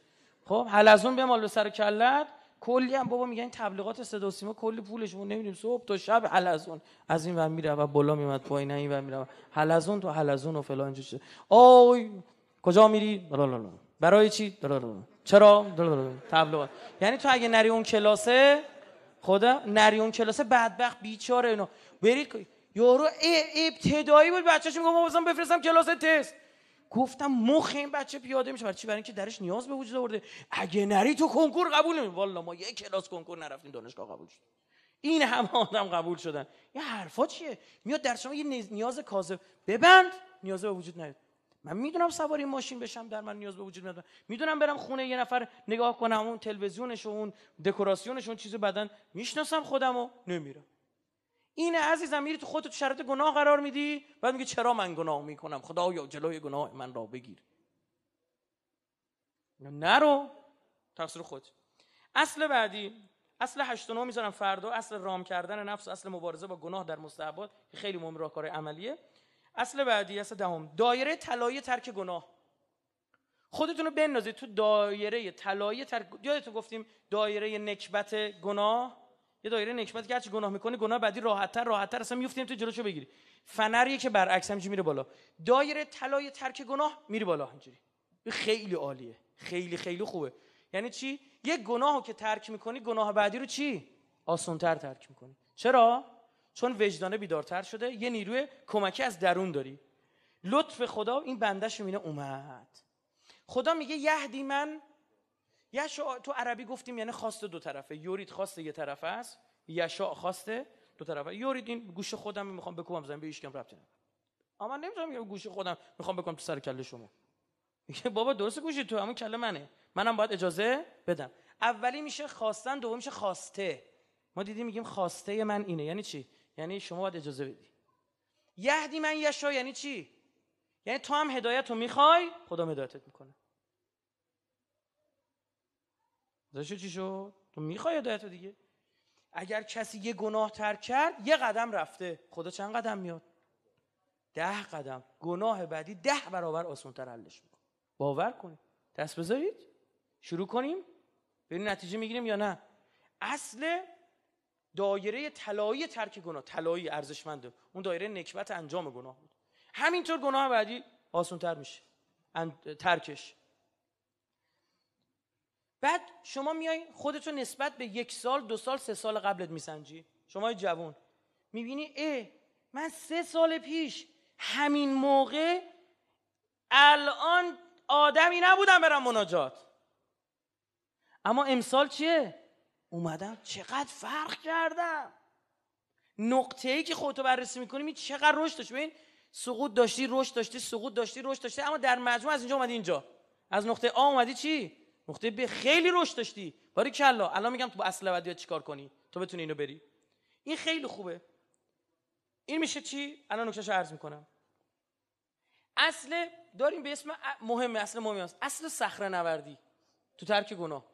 خب حل از اون بمال به سر و کلت کلی هم بابا میگن تبلیغات صدا و سیما کلی پولشون نمیدیم صبح تا شب حلزون از این ور میره و بالا میمد پایین این ور میره حلزون تو حلزون و فلان چیز آی کجا میری برای چی چرا تبلیغات یعنی تو اگه نری اون کلاسه خدا نری اون کلاسه بدبخت بیچاره اینا بری یارو ابتدایی بود بچه‌ش میگم بابا بفرستم کلاس تست گفتم مخ این بچه پیاده میشه برای چی برای اینکه درش نیاز به وجود آورده اگه نری تو کنکور قبول نمی والا ما یک کلاس کنکور نرفتیم دانشگاه قبول شد این همه آدم قبول شدن یه حرفا چیه میاد در شما یه نیاز کاذب ببند نیاز به وجود نیاد من میدونم سواری ماشین بشم در من نیاز به وجود ندارم میدونم برم خونه یه نفر نگاه کنم اون تلویزیونش و اون دکوراسیونش اون چیزو میشناسم خودمو نمیرم این عزیزم میری تو خودت شرط گناه قرار میدی بعد میگه چرا من گناه میکنم خدایا جلوی گناه من را بگیر نرو تقصیر خود اصل بعدی اصل هشت و میذارم فردا اصل رام کردن نفس اصل مبارزه با گناه در مستحبات که خیلی مهم راهکار عملیه اصل بعدی اصل دهم دایره طلایی ترک گناه خودتون رو بندازید تو دایره طلایی ترک یادتون گفتیم دایره نکبت گناه یه دایره نکبت که هرچی گناه میکنی گناه بعدی راحتتر راحتتر اصلا میفتیم تو جلوشو بگیری فنر که برعکس همینجوری میره بالا دایره طلای ترک گناه میره بالا اینجوری خیلی عالیه خیلی خیلی خوبه یعنی چی یه گناهو که ترک میکنی گناه بعدی رو چی آسانتر ترک میکنی چرا چون وجدانه بیدارتر شده یه نیروی کمکی از درون داری لطف خدا این بندش میینه اومد خدا میگه یهدی من یشا تو عربی گفتیم یعنی خواست دو طرفه یورید خواست یه طرفه است یشا خواسته دو طرفه یورید این گوش خودم میخوام بکوبم زمین به هیچ ربطی نداره اما نمیدونم میگم گوش خودم میخوام بکنم تو سر کله شما میگه بابا درست گوشی تو همون کله منه منم باید اجازه بدم اولی میشه خواستن دوم میشه خواسته ما دیدیم میگیم خواسته من اینه یعنی چی یعنی شما باید اجازه بدی یهدی من یشا یعنی چی یعنی تو هم هدایت رو میخوای خدا هدایتت میکنه سزاشو چی شد تو میخوای هدایت دیگه اگر کسی یه گناه ترک کرد یه قدم رفته خدا چند قدم میاد ده قدم گناه بعدی ده برابر تر حلش میکنه باور کنید دست بذارید شروع کنیم ببین نتیجه میگیریم یا نه اصل دایره طلایی ترک گناه طلایی ارزشمنده اون دایره نکبت انجام گناه بود همینطور گناه بعدی تر میشه ترکش بعد شما میای رو نسبت به یک سال دو سال سه سال قبلت میسنجی شما جوون میبینی اه من سه سال پیش همین موقع الان آدمی نبودم برم مناجات اما امسال چیه؟ اومدم چقدر فرق کردم نقطه ای که خودتو بررسی میکنی می چقدر رشد داشت ببین سقوط داشتی رشد داشتی سقوط داشتی رشد داشتی اما در مجموع از اینجا اومدی اینجا از نقطه آ اومدی چی نقطه به خیلی رشد داشتی باری کلا الان میگم تو با اصل ابدی چیکار کنی تو بتونی اینو بری این خیلی خوبه این میشه چی الان نکتهشو عرض میکنم اصل داریم به اسم مهمه اصل مهمی است. اصل صخره نوردی تو ترک گناه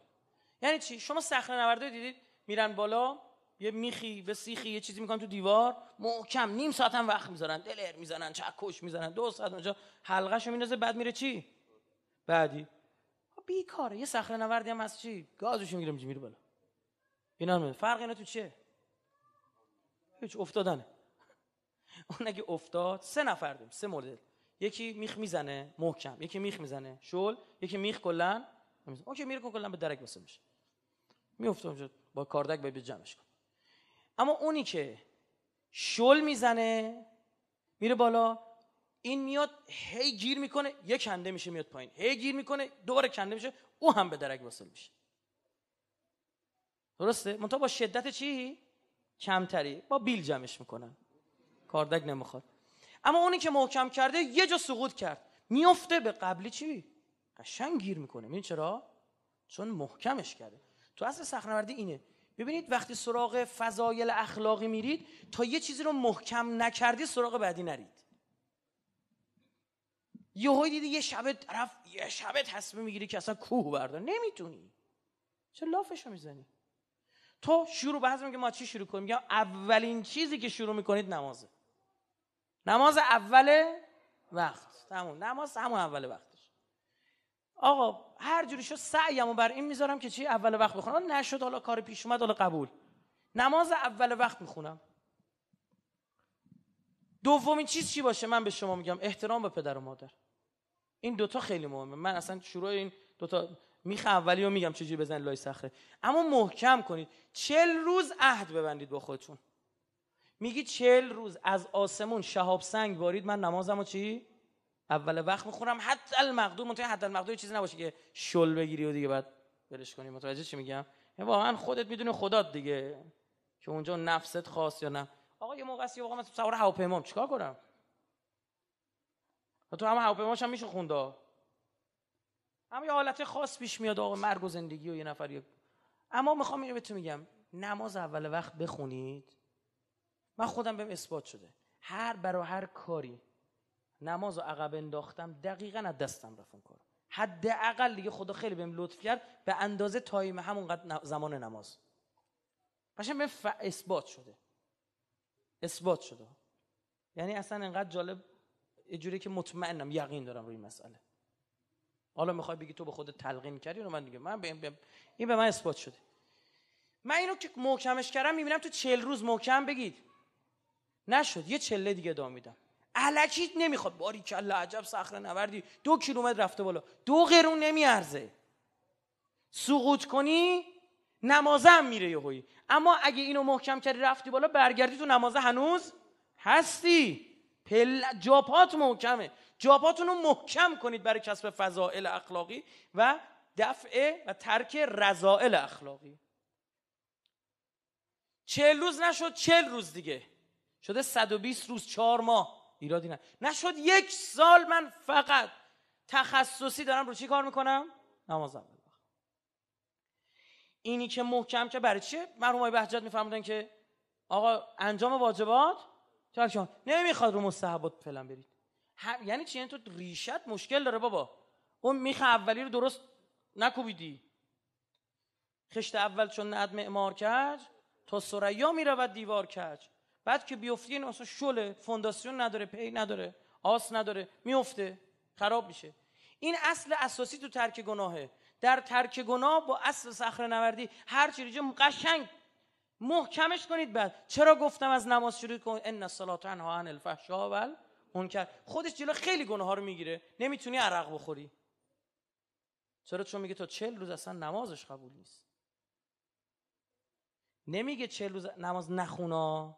یعنی چی شما صخره نوردی دیدید میرن بالا یه میخی به سیخی یه چیزی میکنن تو دیوار محکم نیم ساعت هم وقت میذارن دلر میزنن چکش میزنن دو ساعت اونجا حلقهشو میندازه بعد میره چی بعدی بیکاره یه صخره نوردی هم از چی گازش میگیرم میره بالا اینا هم فرق اینا تو چیه هیچ افتادنه اون اگه افتاد سه نفر دیم سه مدل یکی میخ میزنه محکم یکی میخ میزنه شل یکی میخ کلا اوکی میره کلا به درک واسه میشه میفته اونجا با کاردک باید جمعش کن اما اونی که شل میزنه میره بالا این میاد هی گیر میکنه یه کنده میشه میاد پایین هی گیر میکنه دوباره کنده میشه او هم به درک وصل میشه درسته منتها با شدت چی کمتری با بیل جمعش میکنن کاردک نمیخواد اما اونی که محکم کرده یه جا سقوط کرد میفته به قبلی چی قشنگ گیر میکنه ببین چرا چون محکمش کرده تو اصل سخنوردی اینه ببینید وقتی سراغ فضایل اخلاقی میرید تا یه چیزی رو محکم نکردی سراغ بعدی نرید یهو دیدی یه شبه طرف یه شبه تصمیم میگیری که اصلا کوه بردار نمیتونی چه لافشو میزنی تو شروع بعضی میگه ما چی شروع کنیم میگم اولین چیزی که شروع میکنید نمازه نماز اول وقت تمام. نماز همون اول وقتش آقا هر جوری شد و بر این میذارم که چی اول وقت بخونم نشد حالا کار پیش اومد حالا قبول نماز اول وقت میخونم دومین چیز چی باشه من به شما میگم احترام به پدر و مادر این دوتا خیلی مهمه من اصلا شروع این دوتا میخ اولی رو میگم چجوری بزن لای صخره اما محکم کنید چل روز عهد ببندید با خودتون میگی چل روز از آسمون شهاب سنگ بارید من نمازم و چی؟ اول وقت میخورم. حتی المقدور منطقی حتی المقدور چیزی نباشه که شل بگیری و دیگه بعد بلش کنی متوجه چی میگم؟ یعنی واقعا خودت میدونی خدات دیگه که اونجا نفست خواست یا نه آقا یه موقع سی آقا من سوار هواپیمام چیکار کنم؟ تو همه هواپیماش هم میشه خوندا اما یه حالت خاص پیش میاد آقا مرگ و زندگی و یه نفر یه... اما میخوام اینو بهتون میگم نماز اول وقت بخونید من خودم بهم اثبات شده هر برا هر کاری نماز و عقب انداختم دقیقا از دستم رفت اون کار حد اقل دیگه خدا خیلی بهم لطف کرد به اندازه تایم همونقدر زمان نماز قشنگ به اثبات شده اثبات شده یعنی اصلا انقدر جالب یه جوری که مطمئنم یقین دارم روی مسئله حالا میخوای بگی تو به خودت تلقین کردی اونو من دیگه من این به من اثبات شده من اینو که محکمش کردم میبینم تو چل روز محکم بگید نشد یه چله دیگه دا میدم نمیخواد باری کلا عجب سخته نوردی دو کیلومتر رفته بالا دو قرون نمیارزه سقوط کنی نمازم میره یهویی اما اگه اینو محکم کردی رفتی بالا برگردی تو نماز هنوز هستی پل... جاپات محکمه جاپاتون رو محکم کنید برای کسب فضائل اخلاقی و دفع و ترک رضائل اخلاقی چهل روز نشد چهل روز دیگه شده 120 روز چهار ماه ایرادی نه نشد یک سال من فقط تخصصی دارم رو چی کار میکنم؟ نماز اول اینی که محکم که برای چیه؟ مرحوم های بهجت میفرمودن که آقا انجام واجبات نمیخواد رو مستحبات فعلا برید یعنی چی یعنی تو ریشت مشکل داره بابا اون میخه اولی رو درست نکوبیدی خشت اول چون ند معمار کج تا سریا میرود دیوار کج بعد که بیفتی این اصلا شله فونداسیون نداره پی نداره آس نداره میفته خراب میشه این اصل اساسی تو ترک گناهه در ترک گناه با اصل صخره نوردی هر چیزی قشنگ محکمش کنید بعد چرا گفتم از نماز شروع کن ان الصلاه تنها عن الفحشاء و خودش جلو خیلی گناه ها رو میگیره نمیتونی عرق بخوری چرا چون میگه تا چل روز اصلا نمازش قبول نیست نمیگه چهل روز نماز نخونا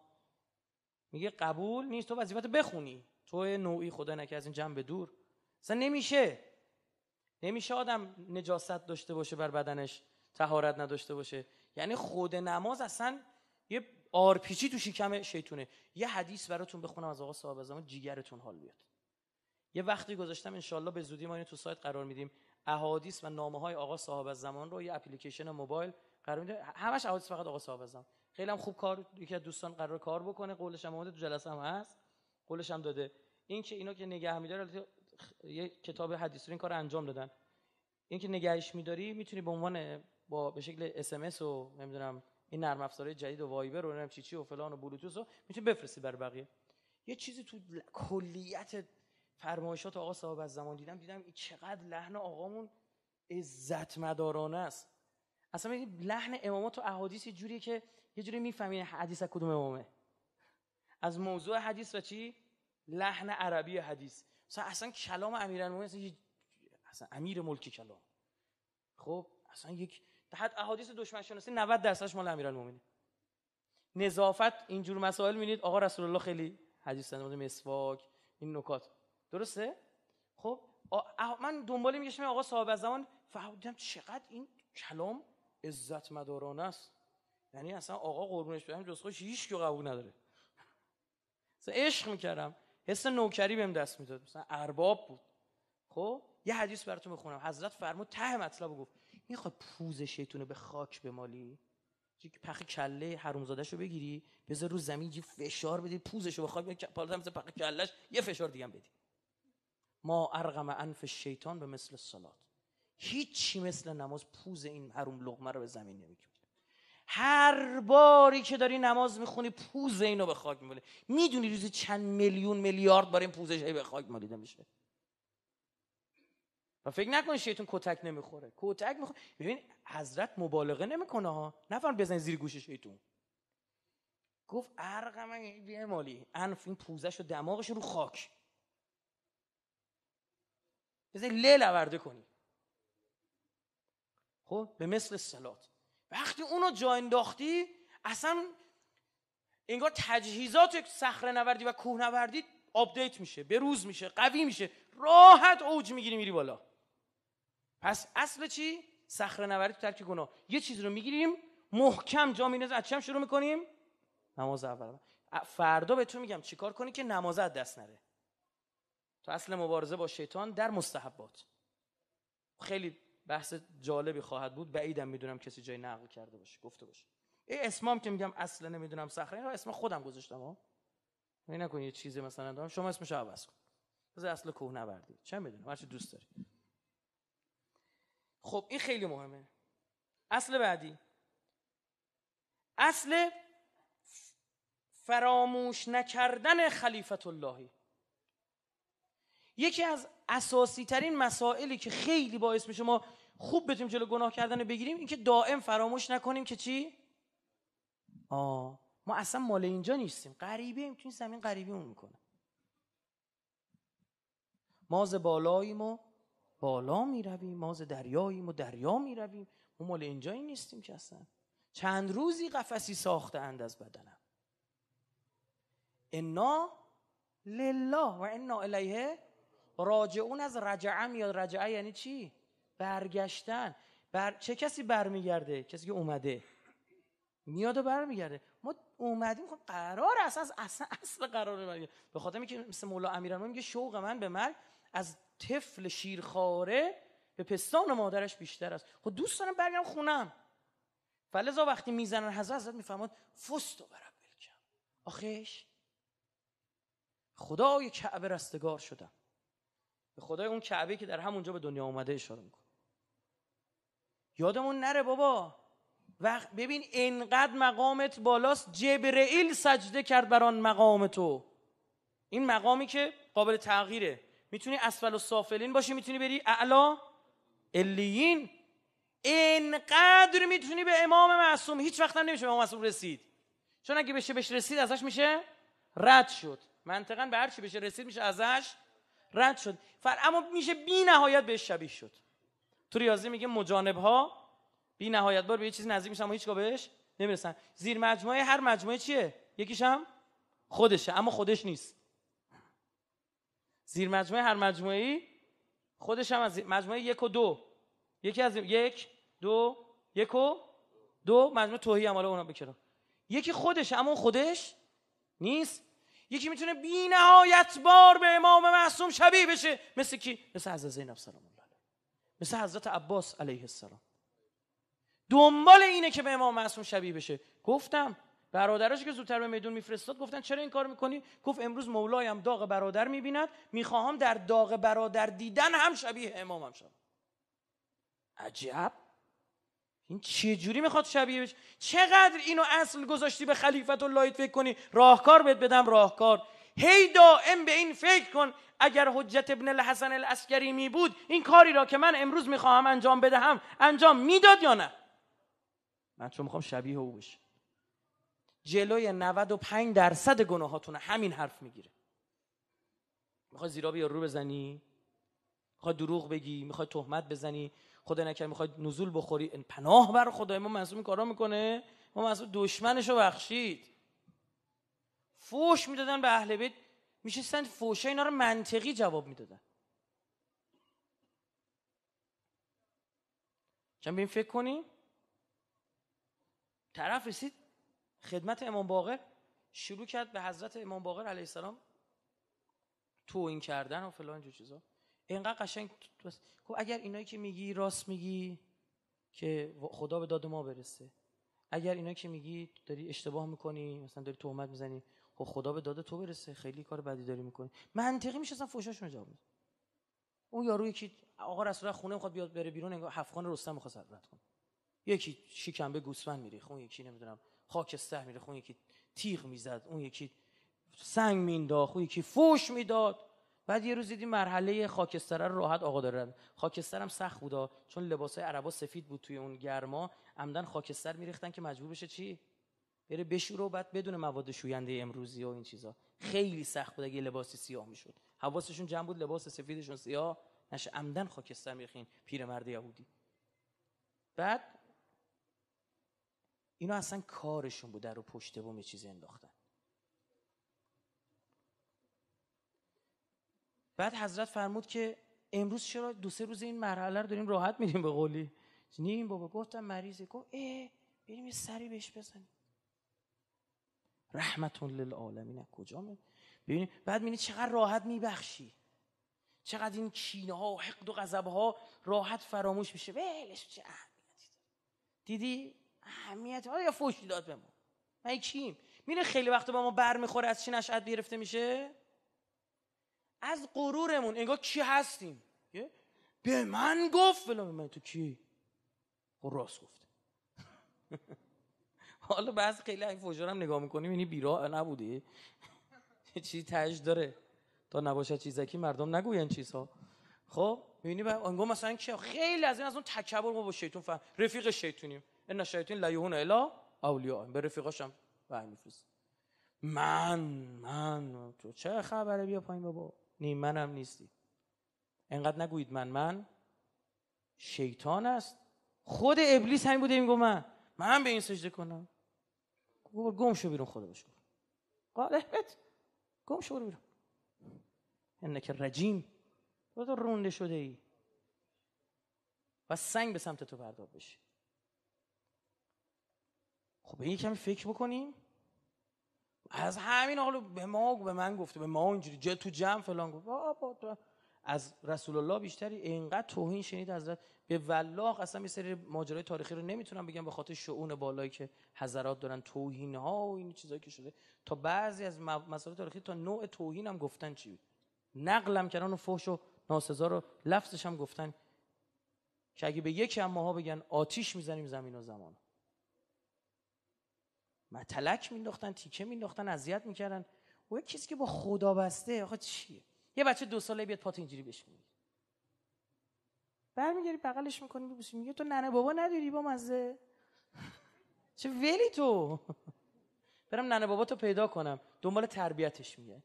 میگه قبول نیست تو وظیفت بخونی تو نوعی خدا نکه از این جنب دور اصلا نمیشه نمیشه آدم نجاست داشته باشه بر بدنش تهارت نداشته باشه یعنی خود نماز اصلا یه آرپیچی تو شکم شیطونه یه حدیث براتون بخونم از آقا صاحب زمان جیگرتون حال بیاد یه وقتی گذاشتم انشالله به زودی ما اینو تو سایت قرار میدیم احادیث و نامه های آقا صاحب زمان رو یه اپلیکیشن موبایل قرار میده همش احادیث فقط آقا صاحب زمان خیلی هم خوب کار یکی از دوستان قرار کار بکنه قولش هم آمده تو جلسه هم هست قولش هم داده این که اینا که نگه میداره یه کتاب حدیث این کار انجام دادن این که نگهش میداری میتونی به عنوان با به شکل اس ام اس و نمیدونم این نرم افزارهای جدید و وایبر و نمیدونم چی چی و فلان و بلوتوث و میتونی بفرستی بر بقیه یه چیزی تو کلیت فرمایشات آقا صاحب از زمان دیدم دیدم این چقدر لحن آقامون عزت مدارانه است اصلا لحن امامات و احادیث جوریه که یه جوری میفهمین حدیث از کدوم امامه از موضوع حدیث و چی لحن عربی حدیث مثلا اصلا کلام امیرالمومنین اصلا, اصلا امیر ملکی کلام خب اصلا یک حد احادیث دشمن شناسی 90 درصدش مال امیرالمومنین نظافت اینجور مسائل میبینید آقا رسول الله خیلی حدیث دادن مسواک این نکات درسته خب من دنبال میگشم آقا صاحب از زمان فهمیدم چقدر این کلام عزت مدارانه است یعنی اصلا آقا قربونش برم جز خودش هیچ که قبول نداره اصلا عشق میکردم حس نوکری بهم دست میداد مثلا ارباب بود خب یه حدیث براتون بخونم حضرت فرمود ته مطلب گفت میخواد پوز شیطون به خاک بمالی پخ کله حرومزادش رو بگیری بذار رو زمین یه فشار بدی پوزش رو به خاک پالت مثل پخ کلش یه فشار دیگه بدی ما ارقم انف شیطان به مثل سالات هیچی مثل نماز پوز این حروم لغمه رو به زمین نمیکنه هر باری که داری نماز میخونی پوز اینو به خاک میماله میدونی روزی چند میلیون میلیارد بار این پوزش به خاک مالیده میشه و فکر نکنید شیطان کتک نمیخوره کتک میخوره ببین حضرت مبالغه نمیکنه ها نفرم بزن زیر گوش شیطان. گفت عرق من بیه مالی انف این پوزش و دماغش رو خاک بزنید لیل آورده کنی خب به مثل سلات وقتی اونو جا انداختی اصلا انگار تجهیزات صخره نوردی و کوه نوردی آپدیت میشه به روز میشه قوی میشه راحت اوج میگیری میری بالا پس اصل چی صخره نوری تو ترک گناه یه چیزی رو میگیریم محکم جا میندازیم از چم شروع میکنیم نماز اول فردا به تو میگم چیکار کنی که نماز دست نره تو اصل مبارزه با شیطان در مستحبات خیلی بحث جالبی خواهد بود بعیدم میدونم کسی جای نقل کرده باشه گفته باشه ای اسمام که میگم اصلا نمیدونم صخره اینو اسم خودم گذاشتم ها نکن یه چیزی مثلا دارم شما اسمش عوض کن از اصل کوه نوردی چه میدونم چی دوست داری خب این خیلی مهمه اصل بعدی اصل فراموش نکردن خلیفت اللهی یکی از اساسی ترین مسائلی که خیلی باعث میشه ما خوب بتونیم جلو گناه کردن بگیریم این که دائم فراموش نکنیم که چی؟ آه ما اصلا مال اینجا نیستیم قریبیم، تو این زمین اون میکنه ما ز بالاییم بالا می رویم ماز دریاییم و دریا می رویم ما مال اینجایی نیستیم که اصلا چند روزی قفسی اند از بدنم انا لله و انا الیه راجعون از رجعه میاد رجعه یعنی چی؟ برگشتن چه کسی برمیگرده؟ کسی که اومده میاد و برمیگرده ما اومدیم خب قرار است اصلا اصل قرار برمیگرده به خاطر اینکه مثل مولا امیرالمومنین میگه شوق من به مرگ از طفل شیرخواره به پستان مادرش بیشتر است خب دوست دارم برگرم خونم فلذا وقتی میزنن حضرت حضرت میفهمد فست و برم بلکم آخش خدای کعبه رستگار شدم به خدای اون کعبه که در همونجا به دنیا آمده اشاره میکنه یادمون نره بابا وقت ببین انقدر مقامت بالاست جبرئیل سجده کرد بر آن مقام تو این مقامی که قابل تغییره میتونی اسفل و سافلین باشی میتونی بری اعلا الیین انقدر میتونی به امام معصوم هیچ وقت نمیشه به امام معصوم رسید چون اگه بشه بهش رسید ازش میشه رد شد منطقا به هر چی بشه رسید میشه ازش رد شد فر اما میشه بی نهایت بهش شبیه شد تو ریاضی میگه مجانب ها بی نهایت بار به یه چیزی نزدیک میشن اما هیچگاه بهش نمیرسن زیر مجموعه هر مجموعه چیه یکیش هم خودشه اما خودش نیست زیر مجموعه هر مجموعه ای خودش هم از مجموعه یک و دو یکی از یک دو یک و دو مجموعه توهی هم حالا اونا یکی خودش اما خودش نیست یکی میتونه بی نهایت بار به امام معصوم شبیه بشه مثل کی مثل حضرت زینب سلام الله مثل حضرت عباس علیه السلام دنبال اینه که به امام معصوم شبیه بشه گفتم برادرش که زودتر به میدون میفرستاد گفتن چرا این کار میکنی گفت امروز مولایم داغ برادر میبیند میخواهم در داغ برادر دیدن هم شبیه امامم شوم عجب این چه جوری میخواد شبیه بشه چقدر اینو اصل گذاشتی به خلیفت لایت فکر کنی راهکار بهت بدم راهکار هی دائم به این فکر کن اگر حجت ابن الحسن الاسکری می بود این کاری را که من امروز میخواهم انجام بدهم انجام میداد یا نه من چون میخوام شبیه او جلوی 95 درصد گناهاتونه همین حرف میگیره میخوای زیرا بیار رو بزنی میخوای دروغ بگی میخوای تهمت بزنی خدا نکرد میخوای نزول بخوری پناه بر خدای ما معصوم کارا میکنه ما دشمنشو بخشید فوش میدادن به اهل بیت میشستن فوشه اینا رو منطقی جواب میدادن چند به فکر کنیم طرف رسید خدمت امام باقر شروع کرد به حضرت امام باقر علیه السلام تو این کردن و فلان جو چیزا اینقدر قشنگ خب اگر اینایی که میگی راست میگی که خدا به داد ما برسه اگر اینایی که میگی داری اشتباه میکنی مثلا داری تهمت میزنی خب خدا به داد تو برسه خیلی کار بدی داری میکنی منطقی میشه اصلا فوشاشو جواب او اون یارو یکی آقا رسول خونه میخواد بیاد بره بیرون انگار هفت رستم میخواد رد یکی شکمبه گوسفند میری اون یکی نمیدونم خاکستر میره اون یکی تیغ میزد اون یکی سنگ مینداخت اون یکی فوش میداد بعد یه روز دیدی مرحله خاکستر رو راحت آقا دارن خاکستر هم سخت بودا چون لباسای عربا سفید بود توی اون گرما عمدن خاکستر میریختن که مجبور بشه چی بره بشور و بعد بدون مواد شوینده امروزی و این چیزا خیلی سخت بود اگه لباس سیاه میشد حواسشون جمع بود لباس سفیدشون سیاه نشه عمدن خاکستر پیر پیرمرد یهودی بعد اینا اصلا کارشون در رو پشت بوم چیزی انداختن بعد حضرت فرمود که امروز چرا دو سه روز این مرحله رو داریم راحت میریم به قولی نیم بابا گفتم مریضه گفت ای بریم یه سری بهش بزنیم رحمتون للعالمین کجا می ببینید بعد میبینید چقدر راحت میبخشی چقدر این کینه ها و حقد و غضب ها راحت فراموش میشه ولش چه اهمیتی دیدی اهمیت آره یا فوشی داد به ما من کیم میره خیلی وقت با ما بر میخوره از چی نشأت گرفته میشه از غرورمون انگار کی هستیم به من گفت ولی بله، من تو کی خب، راست گفت حالا بعضی خیلی این هم نگاه میکنیم یعنی بیرا نبوده چی تج داره تا نباشه چیزکی مردم نگوین چیزها خب میبینی انگار مثلا که خیلی از این از اون تکبر ما با شیطان فهم رفیق شیطونیم ان الشیاطین لا یوهون الا اولیاء به رفیقاشم وحی میفرست من من تو چه خبره بیا پایین بابا نی منم نیستی انقدر نگویید من من شیطان است خود ابلیس همین بوده میگو من من به این سجده کنم گم شو بیرون خدا گفت قال احبت گم شو بیرون انک رجیم تو رونده شده ای و سنگ به سمت تو پرتاب بشه خب این کمی فکر بکنیم از همین حالا به ما به من گفته به ما اینجوری جه تو جمع فلان گفت از رسول الله بیشتری اینقدر توهین شنید حضرت به والله اصلا یه سری ماجرای تاریخی رو نمیتونم بگم به خاطر شعون بالایی که حضرات دارن توهین ها و این چیزایی که شده تا بعضی از مسائل تاریخی تا نوع توهین هم گفتن چی نقلم کردن و فحش و ناسزا رو لفظش هم گفتن که اگه به یکی ماها بگن آتیش میزنیم زمین و زمانو متلک مینداختن تیکه مینداختن اذیت میکردن و یک کسی که با خدا بسته آقا چیه یه بچه دو ساله بیاد پات اینجوری بهش میگی برمیگردی بغلش میکنی میبوسی میگه تو ننه بابا نداری با مزه چه ولی تو برم ننه بابا تو پیدا کنم دنبال تربیتش میگه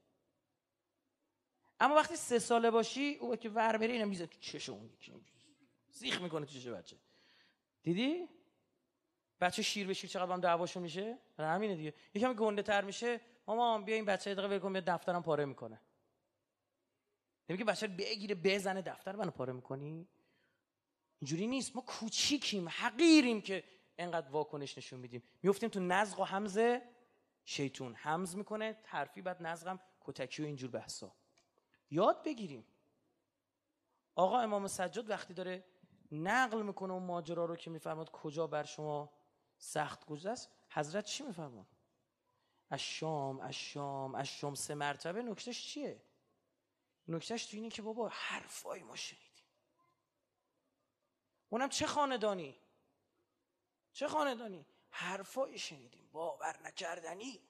اما وقتی سه ساله باشی او که ور بره، اینم میزه تو چش اون یکی زیخ میکنه تو بچه دیدی بچه شیر به شیر چقدر هم دعواشون میشه همینه دیگه هم گنده تر میشه مامان بیا این بچه دقیقه ول دفترم پاره میکنه نمیگه بچه بگیره بزنه دفتر منو پاره میکنی اینجوری نیست ما کوچیکیم حقیریم که انقدر واکنش نشون میدیم میفتیم تو نزق و حمزه شیطون حمز میکنه ترفی بعد نزقم کتکی و اینجور بحثا یاد بگیریم آقا امام سجاد وقتی داره نقل میکنه اون ماجرا رو که میفرماد کجا بر شما سخت گذشت حضرت چی میفرمان از شام از شام از شام سه مرتبه نکتش چیه نکتش تو اینه که بابا حرفای ما شنیدیم اونم چه خاندانی چه خاندانی حرفای شنیدیم باور نکردنی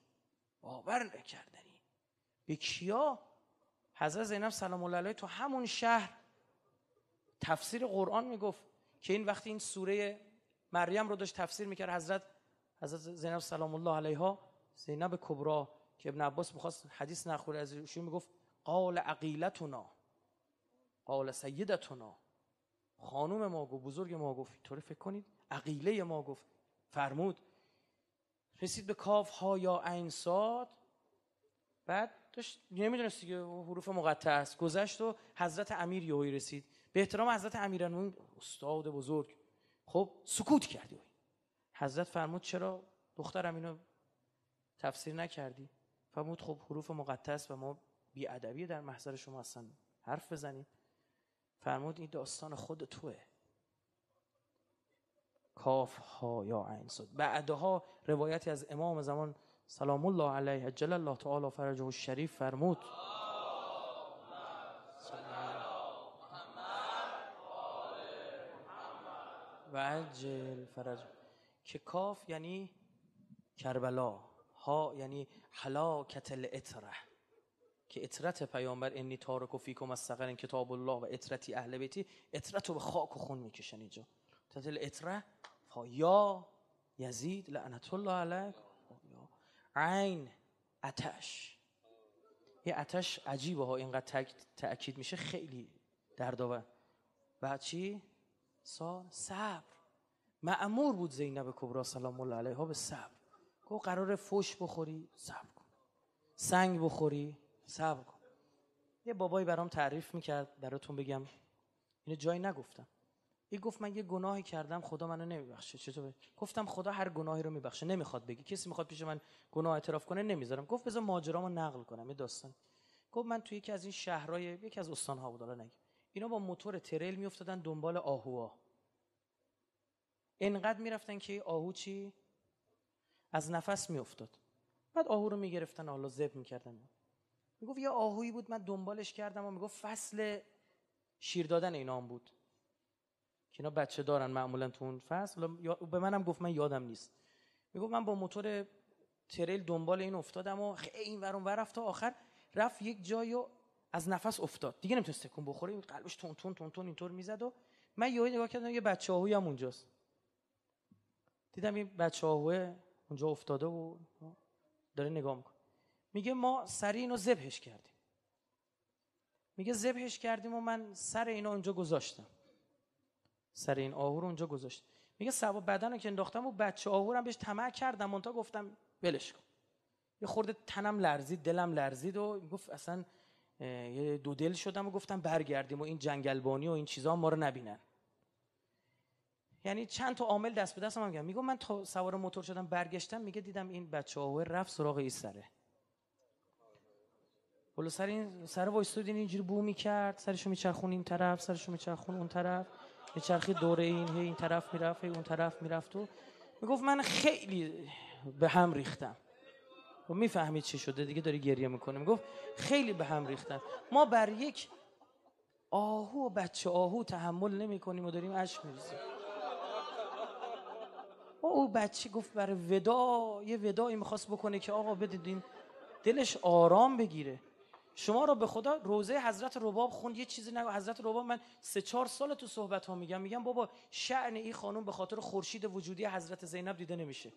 باور نکردنی به کیا حضرت زینب سلام الله علیه تو همون شهر تفسیر قرآن میگفت که این وقتی این سوره مریم رو داشت تفسیر میکرد حضرت حضرت زینب سلام الله علیها زینب کبرا که ابن عباس میخواست حدیث نخوره از ایشون میگفت قال عقیلتنا قال سیدتنا خانم ما گفت بزرگ ما گفت فکر کنید عقیله ما گفت فرمود رسید به کاف ها یا عین ساد بعد داشت نمیدونست که حروف مقطع است گذشت و حضرت امیر یهوی رسید به احترام حضرت امیرالمومنین استاد بزرگ خب سکوت کردی حضرت فرمود چرا دخترم اینو تفسیر نکردی فرمود خب حروف مقدس و ما بیادبی در محضر شما اصلا حرف بزنیم فرمود این داستان خود توه کاف ها یا عین صد بعدها روایتی از امام زمان سلام الله علیه جل الله تعالی فرجه شریف فرمود و عجل فرج که کاف یعنی کربلا ها یعنی حلاکت الاتره که اطرت پیامبر اینی تارک و فیکم از سقر کتاب الله و اطرتی اهل بیتی اطرت رو به خاک و خون میکشن اینجا تطل اطره فا یا یزید لعنت الله علیک عین اتش یه اتش عجیبه ها اینقدر تاکید میشه خیلی دردآور و چی سال صبر معمور بود زینب کبرا سلام الله علیها به صبر گفت قرار فش بخوری صبر کن سنگ بخوری صبر کن یه بابایی برام تعریف میکرد براتون بگم اینو جایی نگفتم این گفت من یه گناهی کردم خدا منو نمیبخشه چطور گفتم خدا هر گناهی رو میبخشه نمیخواد بگی کسی میخواد پیش من گناه اعتراف کنه نمیذارم گفت بذار ماجرامو نقل کنم یه داستان گفت من توی یکی از این شهرهای یکی از استانها بود حالا اینا با موتور ترل میافتادن دنبال آهوها انقدر میرفتن که آهو چی از نفس میافتاد بعد آهو رو میگرفتن حالا ذبح میکردن میگفت یه آهویی بود من دنبالش کردم و میگفت فصل شیر دادن اینا هم بود که اینا بچه دارن معمولا تو اون فصل به منم گفت من یادم نیست میگفت من با موتور تریل دنبال این افتادم و این ور اون رفت تا آخر رفت یک جایی و از نفس افتاد دیگه نمیتونست تکون بخوره قلبش تون تون تون تون اینطور میزد و من یهو نگاه کردم یه بچه آهوی هم اونجاست دیدم این بچه آهوه اونجا افتاده و داره نگاه میکنه میگه ما سری اینو زبهش کردیم میگه زبهش کردیم و من سر اینو اونجا گذاشتم سر این آهو رو اونجا گذاشتم میگه سوا بدن رو که انداختم و بچه آهو رو بهش کرد کردم اونتا گفتم ولش کن یه خورده تنم لرزید دلم لرزید و گفت اصلا یه دو دل شدم و گفتم برگردیم و این جنگلبانی و این چیزا ما رو نبینن یعنی چند تا عامل دست به دست هم میگم میگم من تا سوار موتور شدم برگشتم میگه دیدم این بچه ها رفت سراغ این سره بلو سر این سر وایستو دیدین اینجوری بو میکرد سرشو میچرخون این طرف سرشو میچرخون اون طرف میچرخی دوره این هی این طرف میرفت اون طرف میرفت و میگفت من خیلی به هم ریختم و خب میفهمید چی شده دیگه داری گریه میکنه میگفت خیلی به هم ریختن ما بر یک آهو و بچه آهو تحمل نمی کنیم و داریم عشق میریزیم او بچه گفت برای ودا یه ودایی میخواست بکنه که آقا بدیدین دلش آرام بگیره شما را به خدا روزه حضرت رباب خوند یه چیزی نگو حضرت رباب من سه چهار سال تو صحبت ها میگم میگم بابا شعن این خانوم به خاطر خورشید وجودی حضرت زینب دیده نمیشه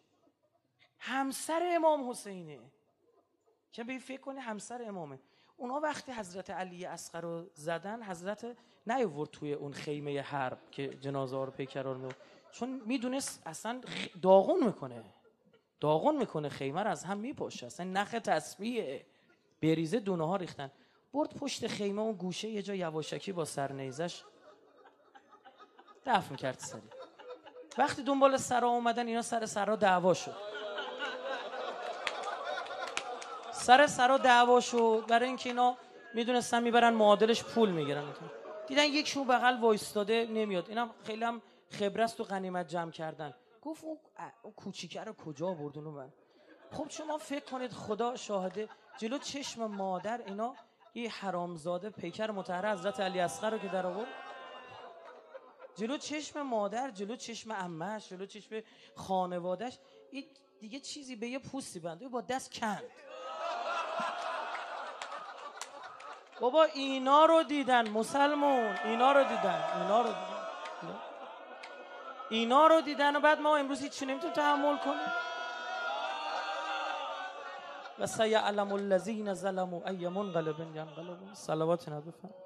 همسر امام حسینه که به فکر کنه همسر امامه اونا وقتی حضرت علی اصغر رو زدن حضرت نیورد توی اون خیمه حرب که جنازه ها رو پیکرار چون میدونست اصلا داغون میکنه داغون میکنه خیمه رو از هم میپاشه اصلا نخ تسبیه بریزه دونه ها ریختن برد پشت خیمه اون گوشه یه جا یواشکی با سرنیزش دفن کرد سری وقتی دنبال سرا اومدن اینا سر سرا دعوا شد سر سرا دعوا شد برای اینکه اینا میدونستن میبرن معادلش پول میگیرن دیدن یک یکشون بغل وایستاده نمیاد اینم خیلی هم خبره و غنیمت جمع کردن گفت اون, کوچیکه رو کجا بردون من خب شما فکر کنید خدا شاهده جلو چشم مادر اینا یه حرامزاده پیکر متحره حضرت علی اصغر رو که در آورد جلو چشم مادر جلو چشم امهش جلو چشم خانوادهش این دیگه چیزی به یه پوستی بند با دست کند بابا اینا رو دیدن مسلمون اینا رو دیدن اینا رو دیدن اینا رو دیدن و بعد ما امروز هیچی نمیتون تحمل کنیم و سیعلم الذین ظلموا ای منقلب غلبه صلوات